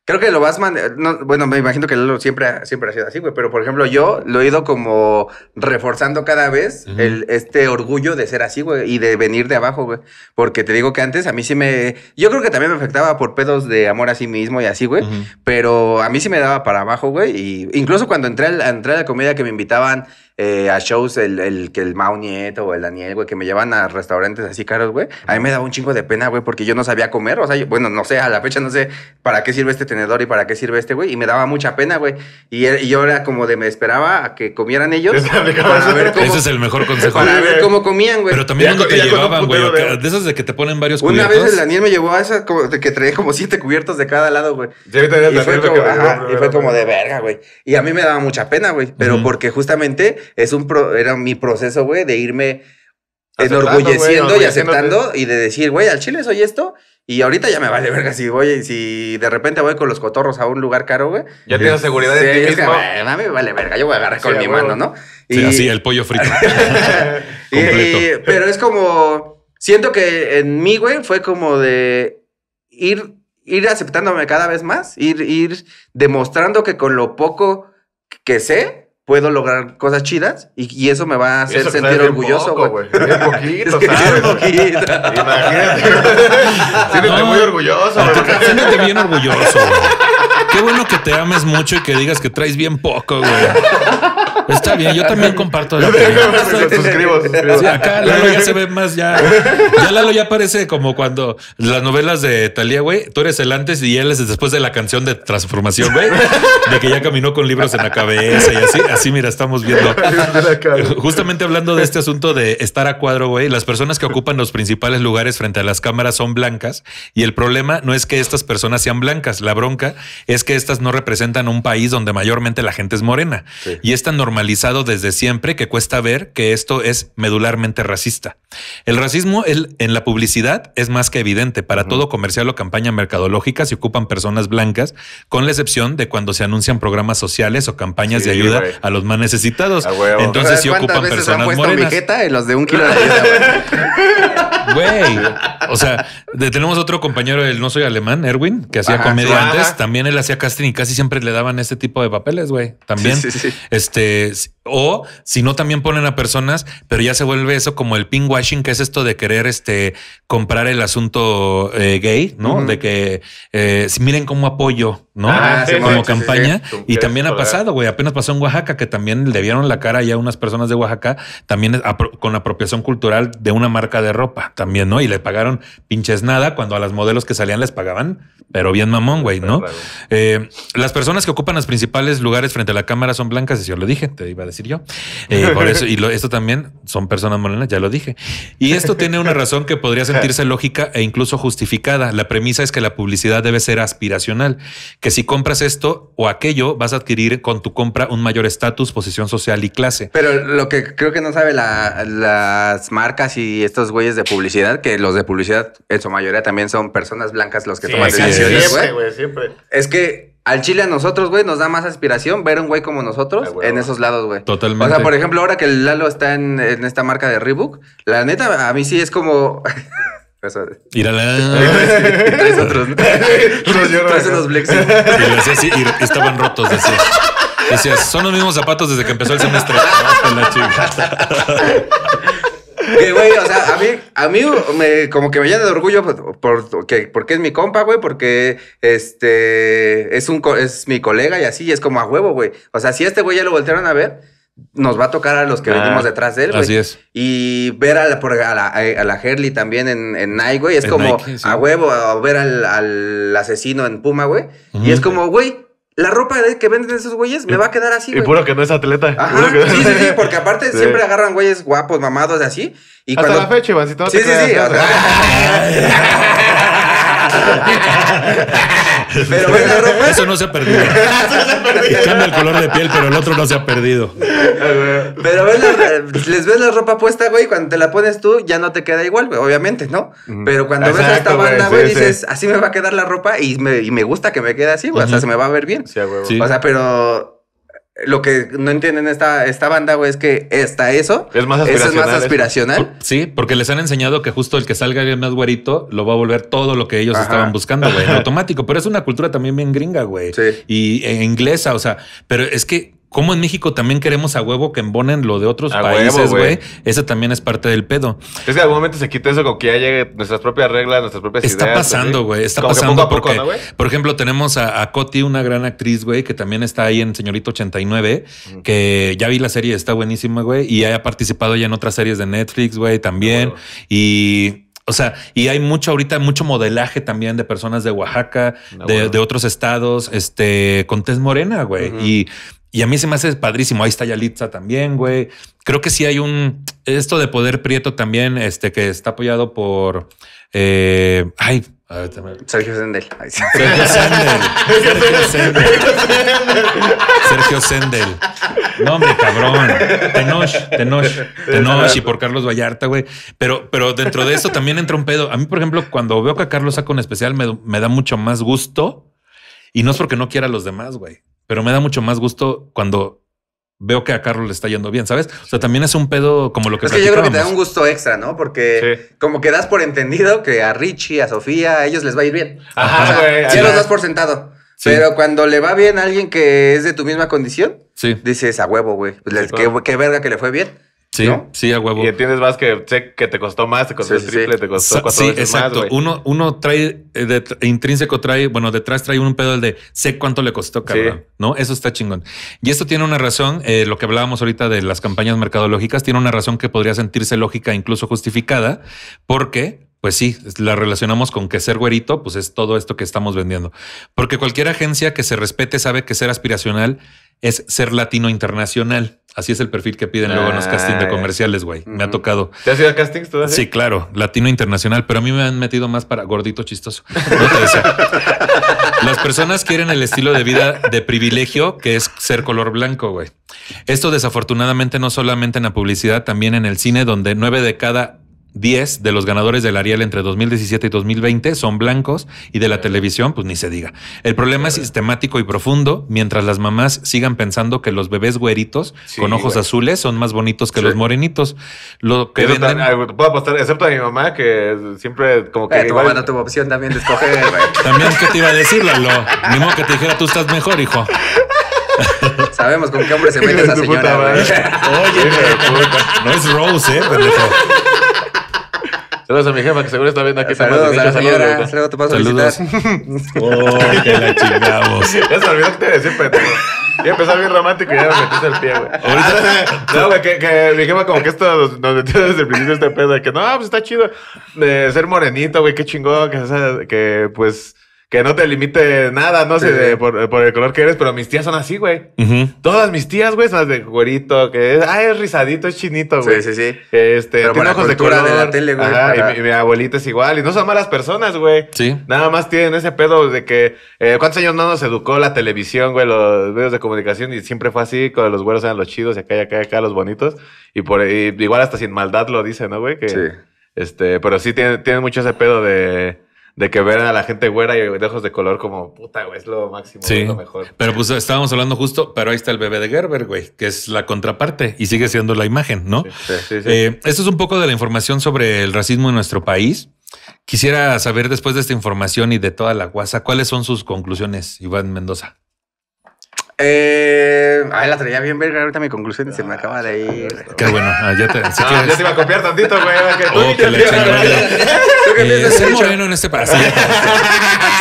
Creo que lo vas bueno, me imagino que lo siempre, siempre ha sido así, güey, pero por ejemplo yo lo he ido como reforzando cada vez el, este orgullo de ser así, güey, y de venir de abajo, güey. Porque te digo que antes a mí sí me... Yo creo que también me afectaba por pedos de amor a sí mismo y así, güey, pero a mí sí me daba para abajo, güey, y incluso cuando entré, a la, entré a la comida que me invitaban eh, a shows el, el, que el Mau Nieto o el Daniel, güey, que me llevan a restaurantes así caros, güey. A mí me daba un chingo de pena, güey, porque yo no sabía comer. O sea, bueno, no sé, a la fecha no sé para qué sirve este tenedor y para qué sirve este, güey. Y me daba mucha pena, güey. Y, eh, yo era como de me esperaba a que comieran ellos. para ver cómo, Ese es el mejor consejo. Para ver cómo comían, güey. Pero también cuando te llevaban, güey. De... esas de que te ponen varios cubiertos. Una vez el Daniel me llevó a esas, de que traía como siete cubiertos de cada lado, güey. y, fue como, de verga, güey. Y a mí me daba mucha pena, güey. Pero porque justamente es un era mi proceso, güey, de irme enorgulleciendo y aceptando y de decir, güey, al chile soy esto. Y ahorita ya me vale verga si voy, y si de repente voy con los cotorros a un lugar caro, güey. Ya tengo seguridad de ti mismo. Que, me vale verga, yo voy a agarrar con mi mano, ¿no? sí, así, el pollo frito. pero es como, siento que en mí, güey, fue como de ir, ir aceptándome cada vez más, ir, ir demostrando que con lo poco que sé, puedo lograr cosas chidas y, y eso me va a hacer sentir orgulloso, güey. Es poquito, que ¿sabes? poquito. Imagínate. Siéntete no, muy orgulloso, güey. Siéntete bien orgulloso, Qué bueno que te ames mucho y que digas que traes bien poco, güey. Está bien, yo también comparto. suscribo, acá ya se ve más ya. Ya Lalo ya parece como cuando las novelas de Talía, güey, tú eres el antes y él es después de la canción de transformación, güey, de que ya caminó con libros en la cabeza y así, así mira, estamos viendo. Justamente hablando de este asunto de estar a cuadro, güey, las personas que ocupan los principales lugares frente a las cámaras son blancas y el problema no es que estas personas sean blancas, la bronca es que estas no representan un país donde mayormente la gente es morena. Y es tan normalizado desde siempre que cuesta ver que esto es medularmente racista. El racismo en la publicidad es más que evidente. Para todo comercial o campaña mercadológica se ocupan personas blancas, con la excepción de cuando se anuncian programas sociales o campañas de ayuda a los más necesitados. Entonces si ocupan personas morenas. güey. O sea, tenemos otro compañero, el no soy alemán, Erwin, que hacía comedia antes. También él hacía casting y casi siempre le daban este tipo de papeles, güey. También. Este, o si no, también ponen a personas, pero ya se vuelve eso como el washing que es esto de querer este, comprar el asunto eh, gay, ¿no? De que eh, si miren cómo apoyo, ¿no? Ah, como campaña. Y también ha pasado, güey. Apenas pasó en Oaxaca, que también le vieron la cara ya a unas personas de Oaxaca, también con apropiación cultural de una marca de ropa, también, ¿no? Y le pagaron pinches nada cuando a las modelos que salían les pagaban, pero bien mamón, güey, ¿no? Eh, las personas que ocupan los principales lugares frente a la cámara son blancas, y yo lo dije, te iba a decir yo. Eh, eso, y esto también son personas morenas, ya lo dije. Y esto tiene una razón que podría sentirse lógica e incluso justificada. La premisa es que la publicidad debe ser aspiracional, que si compras esto o aquello, vas a adquirir con tu compra un mayor estatus, posición social y clase. Pero lo que creo que no sabe las marcas y estos güeyes de publicidad, que los de publicidad en su mayoría también son personas blancas los que toman decisiones. siempre. Es que al Chile a nosotros, güey, nos da más aspiración ver un güey como nosotros en esos lados, güey. Totalmente. O sea, por ejemplo, ahora que el Lalo está en, en esta marca de Reebok, la neta, a mí sí es como... la. Tres otros. Tres unos Blexi. Y así, y estaban rotos, decía. Decías, son los mismos zapatos desde que empezó el semestre. la que, güey, o sea, a mí, a mí como que me llena de orgullo por, porque es mi compa, güey, porque este es, un, es mi colega y así, y es como a huevo, güey. O sea, si este güey ya lo voltearon a ver, nos va a tocar a los que ah, venimos detrás de él, güey. Así es. Y ver a la, a la, a la Herley también en, en Nike, güey, es como a huevo, a ver al, asesino en Puma, güey. Y es como, güey, la ropa que venden esos güeyes me va a quedar así. Y puro que no es atleta. sí, porque aparte siempre agarran güeyes guapos, mamados, así. Y Hasta cuando... la fecha, Iván, todo Sí, sí, sí. pero ¿eh? eso no se ha perdido. eso Cambia el color de piel, pero el otro no se ha perdido. pero ves la, les ves la ropa puesta, güey, cuando te la pones tú ya no te queda igual, obviamente, ¿no? Pero cuando ves a esta banda, güey, dices, así me va a quedar la ropa y me, gusta que me quede así, güey, o sea, se me va a ver bien. o sea, pero lo que no entienden esta, esta banda, güey, es que está eso. Es más aspiracional. Eso es más aspiracional. Sí, porque les han enseñado que justo el que salga el más güerito lo va a volver todo lo que ellos estaban buscando, güey, automático. Pero es una cultura también bien gringa, güey. Sí. Y e inglesa, o sea, pero es que como en México también queremos a huevo que embonen lo de otros países, güey. Eso también es parte del pedo. Es que algún momento se quita eso con que ya llegue nuestras propias reglas, nuestras propias está ideas. está pasando, güey. Está pasando porque, por ejemplo, tenemos a, Coti, una gran actriz, güey, que también está ahí en Señorito 89, que ya vi la serie, está buenísima, güey, y ha participado ya en otras series de Netflix, güey, también. Y o sea, y hay mucho ahorita, mucho modelaje también de personas de Oaxaca, de, otros estados, este, con Tess Morena, güey. Y y a mí se me hace padrísimo. Ahí está Yalitza también, güey. Creo que sí hay un. Esto de poder prieto también, este que está apoyado por. Eh, ay, Sergio Sendel. Sergio Sendel. Sergio Sendel. Sergio Sendel. No, hombre, cabrón. Tenoch, Tenoch, Tenoch y por Carlos Vallarta, güey. Pero, pero dentro de eso también entra un pedo. A mí, por ejemplo, cuando veo que a Carlos saca un especial, me, me da mucho más gusto. Y no es porque no quiera a los demás, güey pero me da mucho más gusto cuando veo que a Carlos le está yendo bien, ¿sabes? O sea, también es un pedo como lo que... Es que yo creo que te da un gusto extra, ¿no? Porque como que das por entendido que a Richie, a Sofía, a ellos les va a ir bien. Ajá, güey. O los das por sentado. Pero cuando le va bien a alguien que es de tu misma condición, sí. dices a huevo, güey. Pues, qué verga que le fue bien. Sí, sí, a huevo. Y entiendes más que sé que te costó más, te costó el triple, te costó cuatro veces exacto. más. Sí, Uno, uno trae, eh, intrínseco trae, bueno, detrás trae un pedo el de sé cuánto le costó, cabrón. No, eso está chingón. Y esto tiene una razón, eh, lo que hablábamos ahorita de las campañas mercadológicas, tiene una razón que podría sentirse lógica, incluso justificada, porque pues sí, la relacionamos con que ser güerito, pues es todo esto que estamos vendiendo. Porque cualquier agencia que se respete sabe que ser aspiracional es ser latino internacional. Así es el perfil que piden luego en los castings de comerciales, güey. Me ha tocado. ¿Te has ido a castings tú? Sí, claro, latino internacional, pero a mí me han metido más para gordito chistoso. Las personas quieren el estilo de vida de privilegio que es ser color blanco, güey. Esto desafortunadamente no solamente en la publicidad, también en el cine, donde nueve de cada 10 de los ganadores del Ariel entre 2017 y 2020 son blancos y de la televisión, pues ni se diga. El problema es sistemático y profundo, mientras las mamás sigan pensando que los bebés güeritos con ojos azules son más bonitos que los morenitos. Lo que venden... puedo apostar, excepto a mi mamá, que siempre como que... Eh, tu mamá tuvo opción también de escoger, güey. También, que te iba a decirlo Lalo? Ni modo que te dijera, tú estás mejor, hijo. Sabemos con qué hombre se mete esa señora. Oye, no es Rose, eh, Saludos a mi jefa, que seguro está viendo aquí. Saludos, saludos a la te paso a Oh, que la chingamos. Ya se olvidó que te decía, pero... Ya empezó bien romántico y ya me metiste el pie, güey. Ahorita. Ah, no, güey, que, que mi jefa como que esto nos, metió desde el principio este pedo de que no, pues está chido de ser morenito, güey, qué chingón, que, que pues que no te limite nada, no sé, por, el color que eres, pero mis tías son así, güey. Todas mis tías, güey, son las de güerito, que es, ah, es rizadito, es chinito, güey. Sí, sí, sí. Este, pero tiene ojos de de la tele, güey. y, mi, abuelita es igual, y no son malas personas, güey. Sí. Nada más tienen ese pedo de que, eh, ¿cuántos años no nos educó la televisión, güey, los medios de comunicación? Y siempre fue así, con los güeros eran los chidos, y acá, y acá, acá, los bonitos. Y por igual hasta sin maldad lo dice, ¿no, güey? Que, Este, pero sí tiene tienen mucho ese pedo de de que ver a la gente güera y de ojos de color como puta, güey, es lo máximo, lo mejor. Pero pues estábamos hablando justo, pero ahí está el bebé de Gerber, güey, que es la contraparte y sigue siendo la imagen, ¿no? Sí, sí, eh, esto es un poco de la información sobre el racismo en nuestro país. Quisiera saber después de esta información y de toda la guasa, ¿cuáles son sus conclusiones, Iván Mendoza? Eh, ay, la traía bien verga. Ahorita mi conclusión se me ah, acaba de ir. Qué bueno. Ah, ya, te, ya te iba a copiar tantito, güey. Que tú oh, que le eh, soy moreno en este para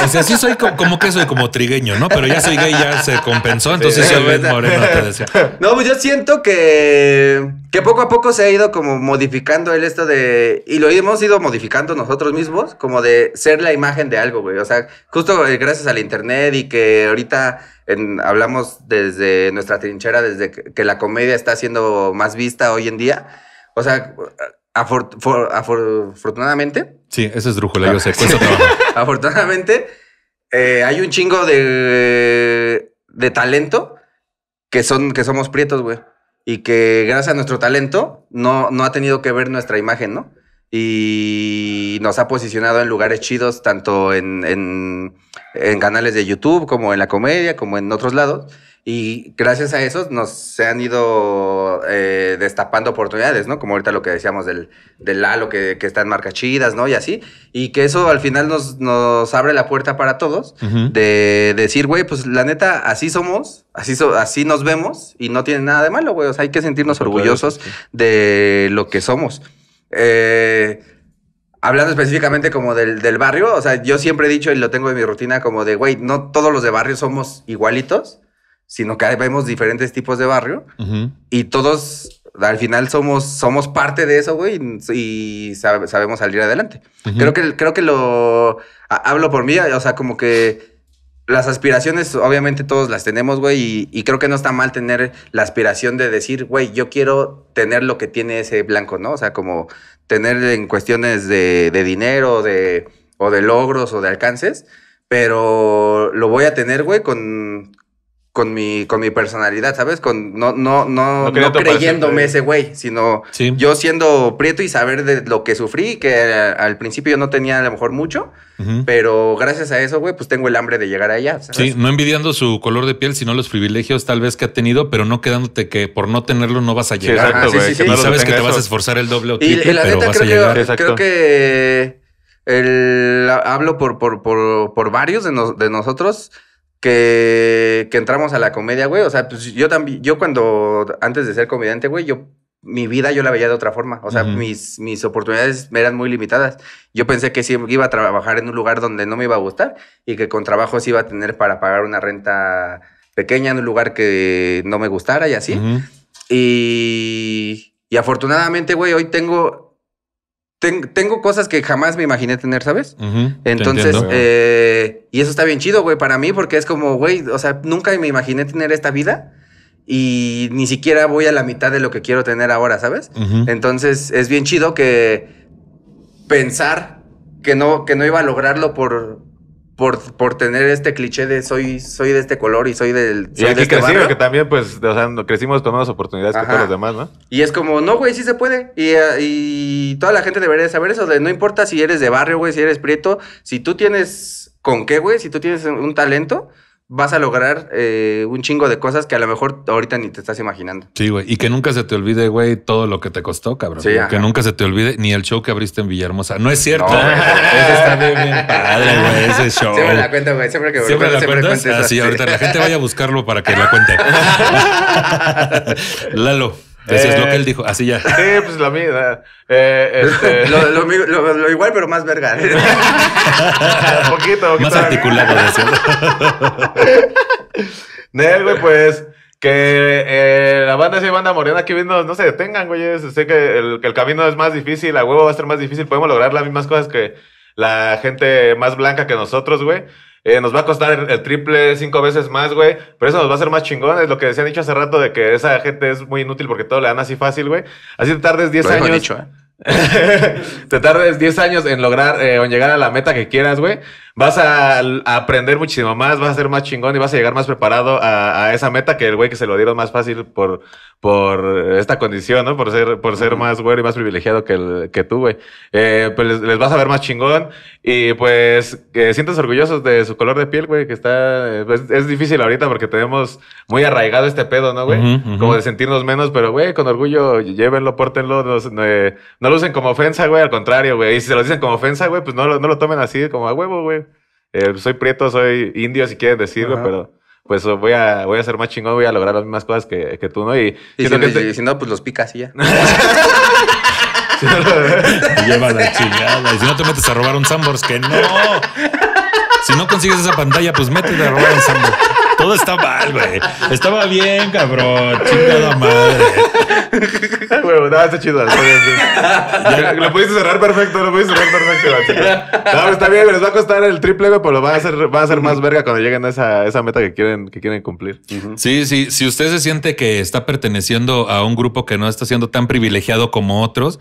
o sea, sí soy como, que soy como trigueño, ¿no? Pero ya soy gay, ya se compensó, entonces sí, soy moreno, te decía. No, pues yo siento que que poco a poco se ha ido como modificando el esto de. Y lo hemos ido modificando nosotros mismos, como de ser la imagen de algo, güey. O sea, justo eh, gracias al internet y que ahorita hablamos desde nuestra trinchera, desde que, la comedia está siendo más vista hoy en día. O sea, afortunadamente. Sí, eso es drújula, yo sé. afortunadamente, eh, hay un chingo de, de talento que, son, que somos prietos, güey y que gracias a nuestro talento no, no ha tenido que ver nuestra imagen, ¿no? Y nos ha posicionado en lugares chidos, tanto en, en, en canales de YouTube como en la comedia, como en otros lados. Y gracias a eso nos se han ido eh, destapando oportunidades, ¿no? Como ahorita lo que decíamos del, del Lalo, que, que está en marcas chidas, ¿no? Y así. Y que eso al final nos, abre la puerta para todos de, decir, güey, pues la neta, así somos, así, así nos vemos y no tiene nada de malo, güey. O sea, hay que sentirnos orgullosos de lo que somos. Eh, hablando específicamente como del, del, barrio, o sea, yo siempre he dicho y lo tengo en mi rutina como de, güey, no todos los de barrio somos igualitos sino que vemos diferentes tipos de barrio y todos al final somos, somos parte de eso, güey, y sabemos salir adelante. Creo que creo que lo hablo por mí, o sea, como que las aspiraciones, obviamente todos las tenemos, güey, y, creo que no está mal tener la aspiración de decir, güey, yo quiero tener lo que tiene ese blanco, ¿no? O sea, como tener en cuestiones de, dinero, de, o de logros, o de alcances, pero lo voy a tener, güey, con, con mi, con mi personalidad, ¿sabes? Con no, no, no, creyéndome ese güey, sino yo siendo prieto y saber de lo que sufrí, que al principio yo no tenía a lo mejor mucho, pero gracias a eso, güey, pues tengo el hambre de llegar allá. Sí, no envidiando su color de piel, sino los privilegios tal vez que ha tenido, pero no quedándote que por no tenerlo no vas a llegar. y sabes que te vas a esforzar el doble o triple, y vas a llegar. Que, creo que el, hablo por, por, varios de, de nosotros que, entramos a la comedia, güey. O sea, pues yo también, yo cuando, antes de ser comediante, güey, yo mi vida yo la veía de otra forma. O sea, mis, mis oportunidades eran muy limitadas. Yo pensé que sí iba a trabajar en un lugar donde no me iba a gustar y que con trabajo sí iba a tener para pagar una renta pequeña en un lugar que no me gustara y así. y, y afortunadamente, güey, hoy tengo tengo cosas que jamás me imaginé tener, ¿sabes? Entonces, eh, y eso está bien chido, güey, para mí, porque es como, güey, o sea, nunca me imaginé tener esta vida y ni siquiera voy a la mitad de lo que quiero tener ahora, ¿sabes? Entonces, es bien chido que pensar que no, que no iba a lograrlo por, por, por tener este cliché de soy, soy de este color y soy del. y de este que también, pues, o sea, crecimos tomamos oportunidades que todos los demás, ¿no? Y es como, no, güey, sí se puede. Y, eh, y toda la gente debería saber eso, de no importa si eres de barrio, güey, si eres prieto, si tú tienes con qué, güey, si tú tienes un talento, vas a lograr eh, un chingo de cosas que a lo mejor ahorita ni te estás imaginando. Sí, güey. Y que nunca se te olvide, güey, todo lo que te costó, cabrón. Sí, que nunca se te olvide ni el show que abriste en Villahermosa. No es cierto. ese está bien, padre, güey, ese show. Siempre la cuento, güey. Siempre que siempre, la ah, sí, ahorita la gente vaya a buscarlo para que la cuente. Lalo. Entonces, es lo eh, que él dijo, así ya. Sí, pues la mía. Eh, este... lo, lo, igual, pero más verga. poquito, poquito, Más articulado, Nel, güey, pues que eh, la banda esa banda morena aquí viendo no se detengan, güey. Sé que el, que el camino es más difícil, la huevo va a ser más difícil. Podemos lograr las mismas cosas que la gente más blanca que nosotros, güey. Eh, nos va a costar el, triple, cinco veces más, güey. Pero eso nos va a hacer más chingón. Es lo que decían dicho hace rato de que esa gente es muy inútil porque todo le dan así fácil, güey. Así te tardes 10 años. ¿eh? te tardes 10 años en lograr eh, en llegar a la meta que quieras, güey vas a, aprender muchísimo más, vas a ser más chingón y vas a llegar más preparado a, esa meta que el güey que se lo dieron más fácil por, por esta condición, ¿no? Por ser, por ser más güey y más privilegiado que, el, que tú, güey. Eh, pues les, vas a ver más chingón y pues que sientas orgullosos de su color de piel, güey, que está... Pues, es, difícil ahorita porque tenemos muy arraigado este pedo, ¿no, güey? Como de sentirnos menos, pero, güey, con orgullo, llévenlo, pórtenlo, no, eh, no, lo usen como ofensa, güey, al contrario, güey. Y si se lo dicen como ofensa, güey, pues no, no lo tomen así como a huevo, güey. Eh, pues, soy prieto, soy indio, si quieres decirlo, pero pues voy a, voy a ser más chingón, voy a lograr las mismas cosas que, que tú, ¿no? Y, y este si, no, pues los picas y ya. Lleva la chingada. Y si no te metes a robar un Sambors, que no. Si no consigues esa pantalla, pues métete a robar un Sambors. Todo está mal, güey. Estaba bien, cabrón. Chingada madre. Güey, nada, está chido. Lo pudiste cerrar perfecto, lo pudiste cerrar perfecto. No, está bien, les va a costar el triple, güey, pero va a ser, va a ser más verga cuando lleguen a esa, esa meta que quieren, que quieren cumplir. Sí, sí. Si usted se siente que está perteneciendo a un grupo que no está siendo tan privilegiado como otros,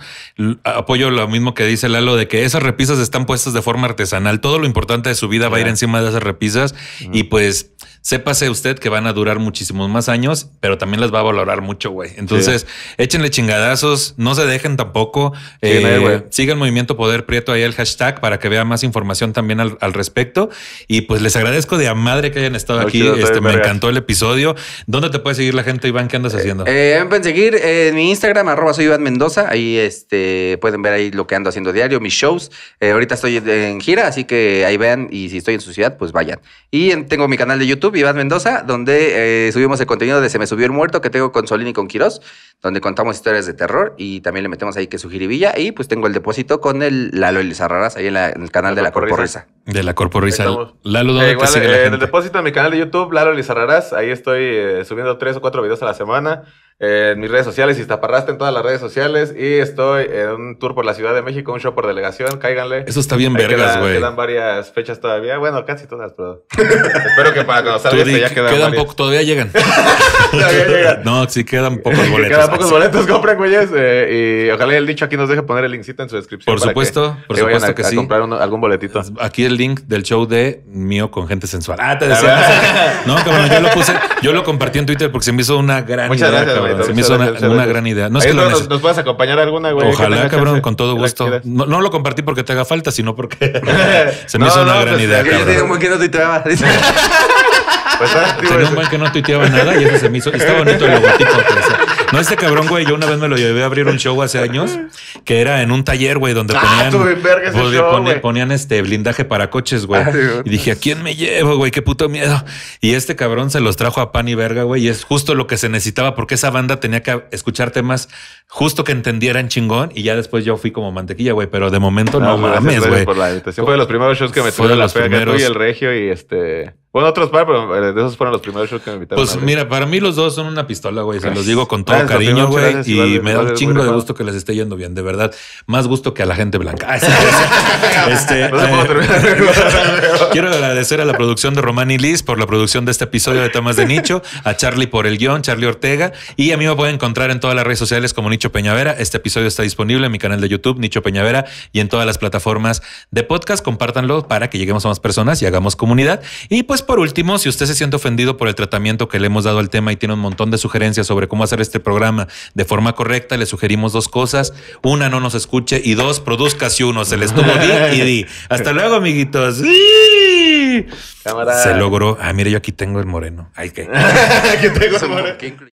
apoyo lo mismo que dice Lalo de que esas repisas están puestas de forma artesanal. Todo lo importante de su vida va a ir encima de esas repisas y pues sépase usted que van a durar muchísimos más años, pero también las va a valorar mucho, güey. Entonces, échenle chingadazos, no se dejen tampoco. Eh, sigan Movimiento Poder Prieto ahí el hashtag para que vea más información también al, respecto. Y pues les agradezco de a madre que hayan estado aquí. este, me encantó el episodio. ¿Dónde te puede seguir la gente, Iván? ¿Qué andas eh, haciendo? Eh, pueden seguir en mi Instagram, arroba soy Iván Mendoza. Ahí este, pueden ver ahí lo que ando haciendo diario, mis shows. Eh, ahorita estoy en gira, así que ahí vean. Y si estoy en su ciudad, pues vayan. Y tengo mi canal de YouTube YouTube, Mendoza, donde eh, subimos el contenido de Se me subió el muerto que tengo con Solín y con Quirós, donde contamos historias de terror y también le metemos ahí que su jiribilla. Y pues tengo el depósito con el Lalo Elizarraras ahí en, el canal de la Corporrisa. De la Corporrisa. Lalo, ¿dónde eh, eh, En el depósito de mi canal de YouTube, Lalo Elizarraras, ahí estoy subiendo tres o cuatro videos a la semana en mis redes sociales, parraste en todas las redes sociales. Y estoy en un tour por la Ciudad de México, un show por delegación, cáiganle. Eso está bien vergas, güey. Quedan, varias fechas todavía. Bueno, casi todas, pero espero que para cuando salga este ya quedan, Todavía llegan. No, sí quedan pocos boletos. quedan pocos boletos, compren, güeyes. Eh, y ojalá el dicho aquí nos deje poner el linkcito en su descripción. Por supuesto, por supuesto a, que sí. A comprar algún boletito. Aquí el link del show de mío con gente sensual. Ah, te decía. No, cabrón, yo lo puse, yo lo compartí en Twitter porque se me hizo una gran Muchas gracias, se me hizo una, gran idea. No es nos, nos acompañar alguna, güey. Ojalá, cabrón, con todo gusto. No, lo compartí porque te haga falta, sino porque se me hizo una gran pues, idea. Yo tenía un que no tuiteaba. Tenía pues, ah, un buen que no tuiteaba nada y eso se me hizo. Está bonito el logotipo. No, este cabrón, güey, yo una vez me lo llevé a abrir un show hace años, que era en un taller, güey, donde ah, ponían, este blindaje para coches, ah, güey. y dije, ¿a quién me llevo, güey? Qué puto miedo. Y este cabrón se los trajo a pan y verga, güey. Y es justo lo que se necesitaba porque esa banda tenía que escuchar temas justo que entendieran chingón. Y ya después yo fui como mantequilla, güey. Pero de momento no, no mames, güey. Fue de los primeros shows que me tuve la pega tú y el regio y este. Bueno, otros par, pero eh, de esos fueron los primeros shows que me invitaron. Pues mira, para mí los dos son una pistola, güey. Se los digo con todo cariño, güey. Y me da un chingo de gusto que les esté yendo bien, de verdad. Más gusto que a la gente blanca. Este, eh, quiero agradecer a la producción de Román y Liz por la producción de este episodio de Tomás de Nicho, a Charlie por el guión, Charlie Ortega. Y a mí me pueden encontrar en todas las redes sociales como Nicho Peñavera. Este episodio está disponible en mi canal de YouTube, Nicho Peñavera, y en todas las plataformas de podcast. Compártanlo para que lleguemos a más personas y hagamos comunidad. Y pues pues, por último, si usted se siente ofendido por el tratamiento que le hemos dado al tema y tiene un montón de sugerencias sobre cómo hacer este programa de forma correcta, le sugerimos dos cosas. Una, no nos escuche y dos, produzca si uno se les tuvo di y di. Hasta luego, amiguitos. Se logró. Ah, mira, yo aquí tengo el moreno. Ay, aquí tengo el moreno.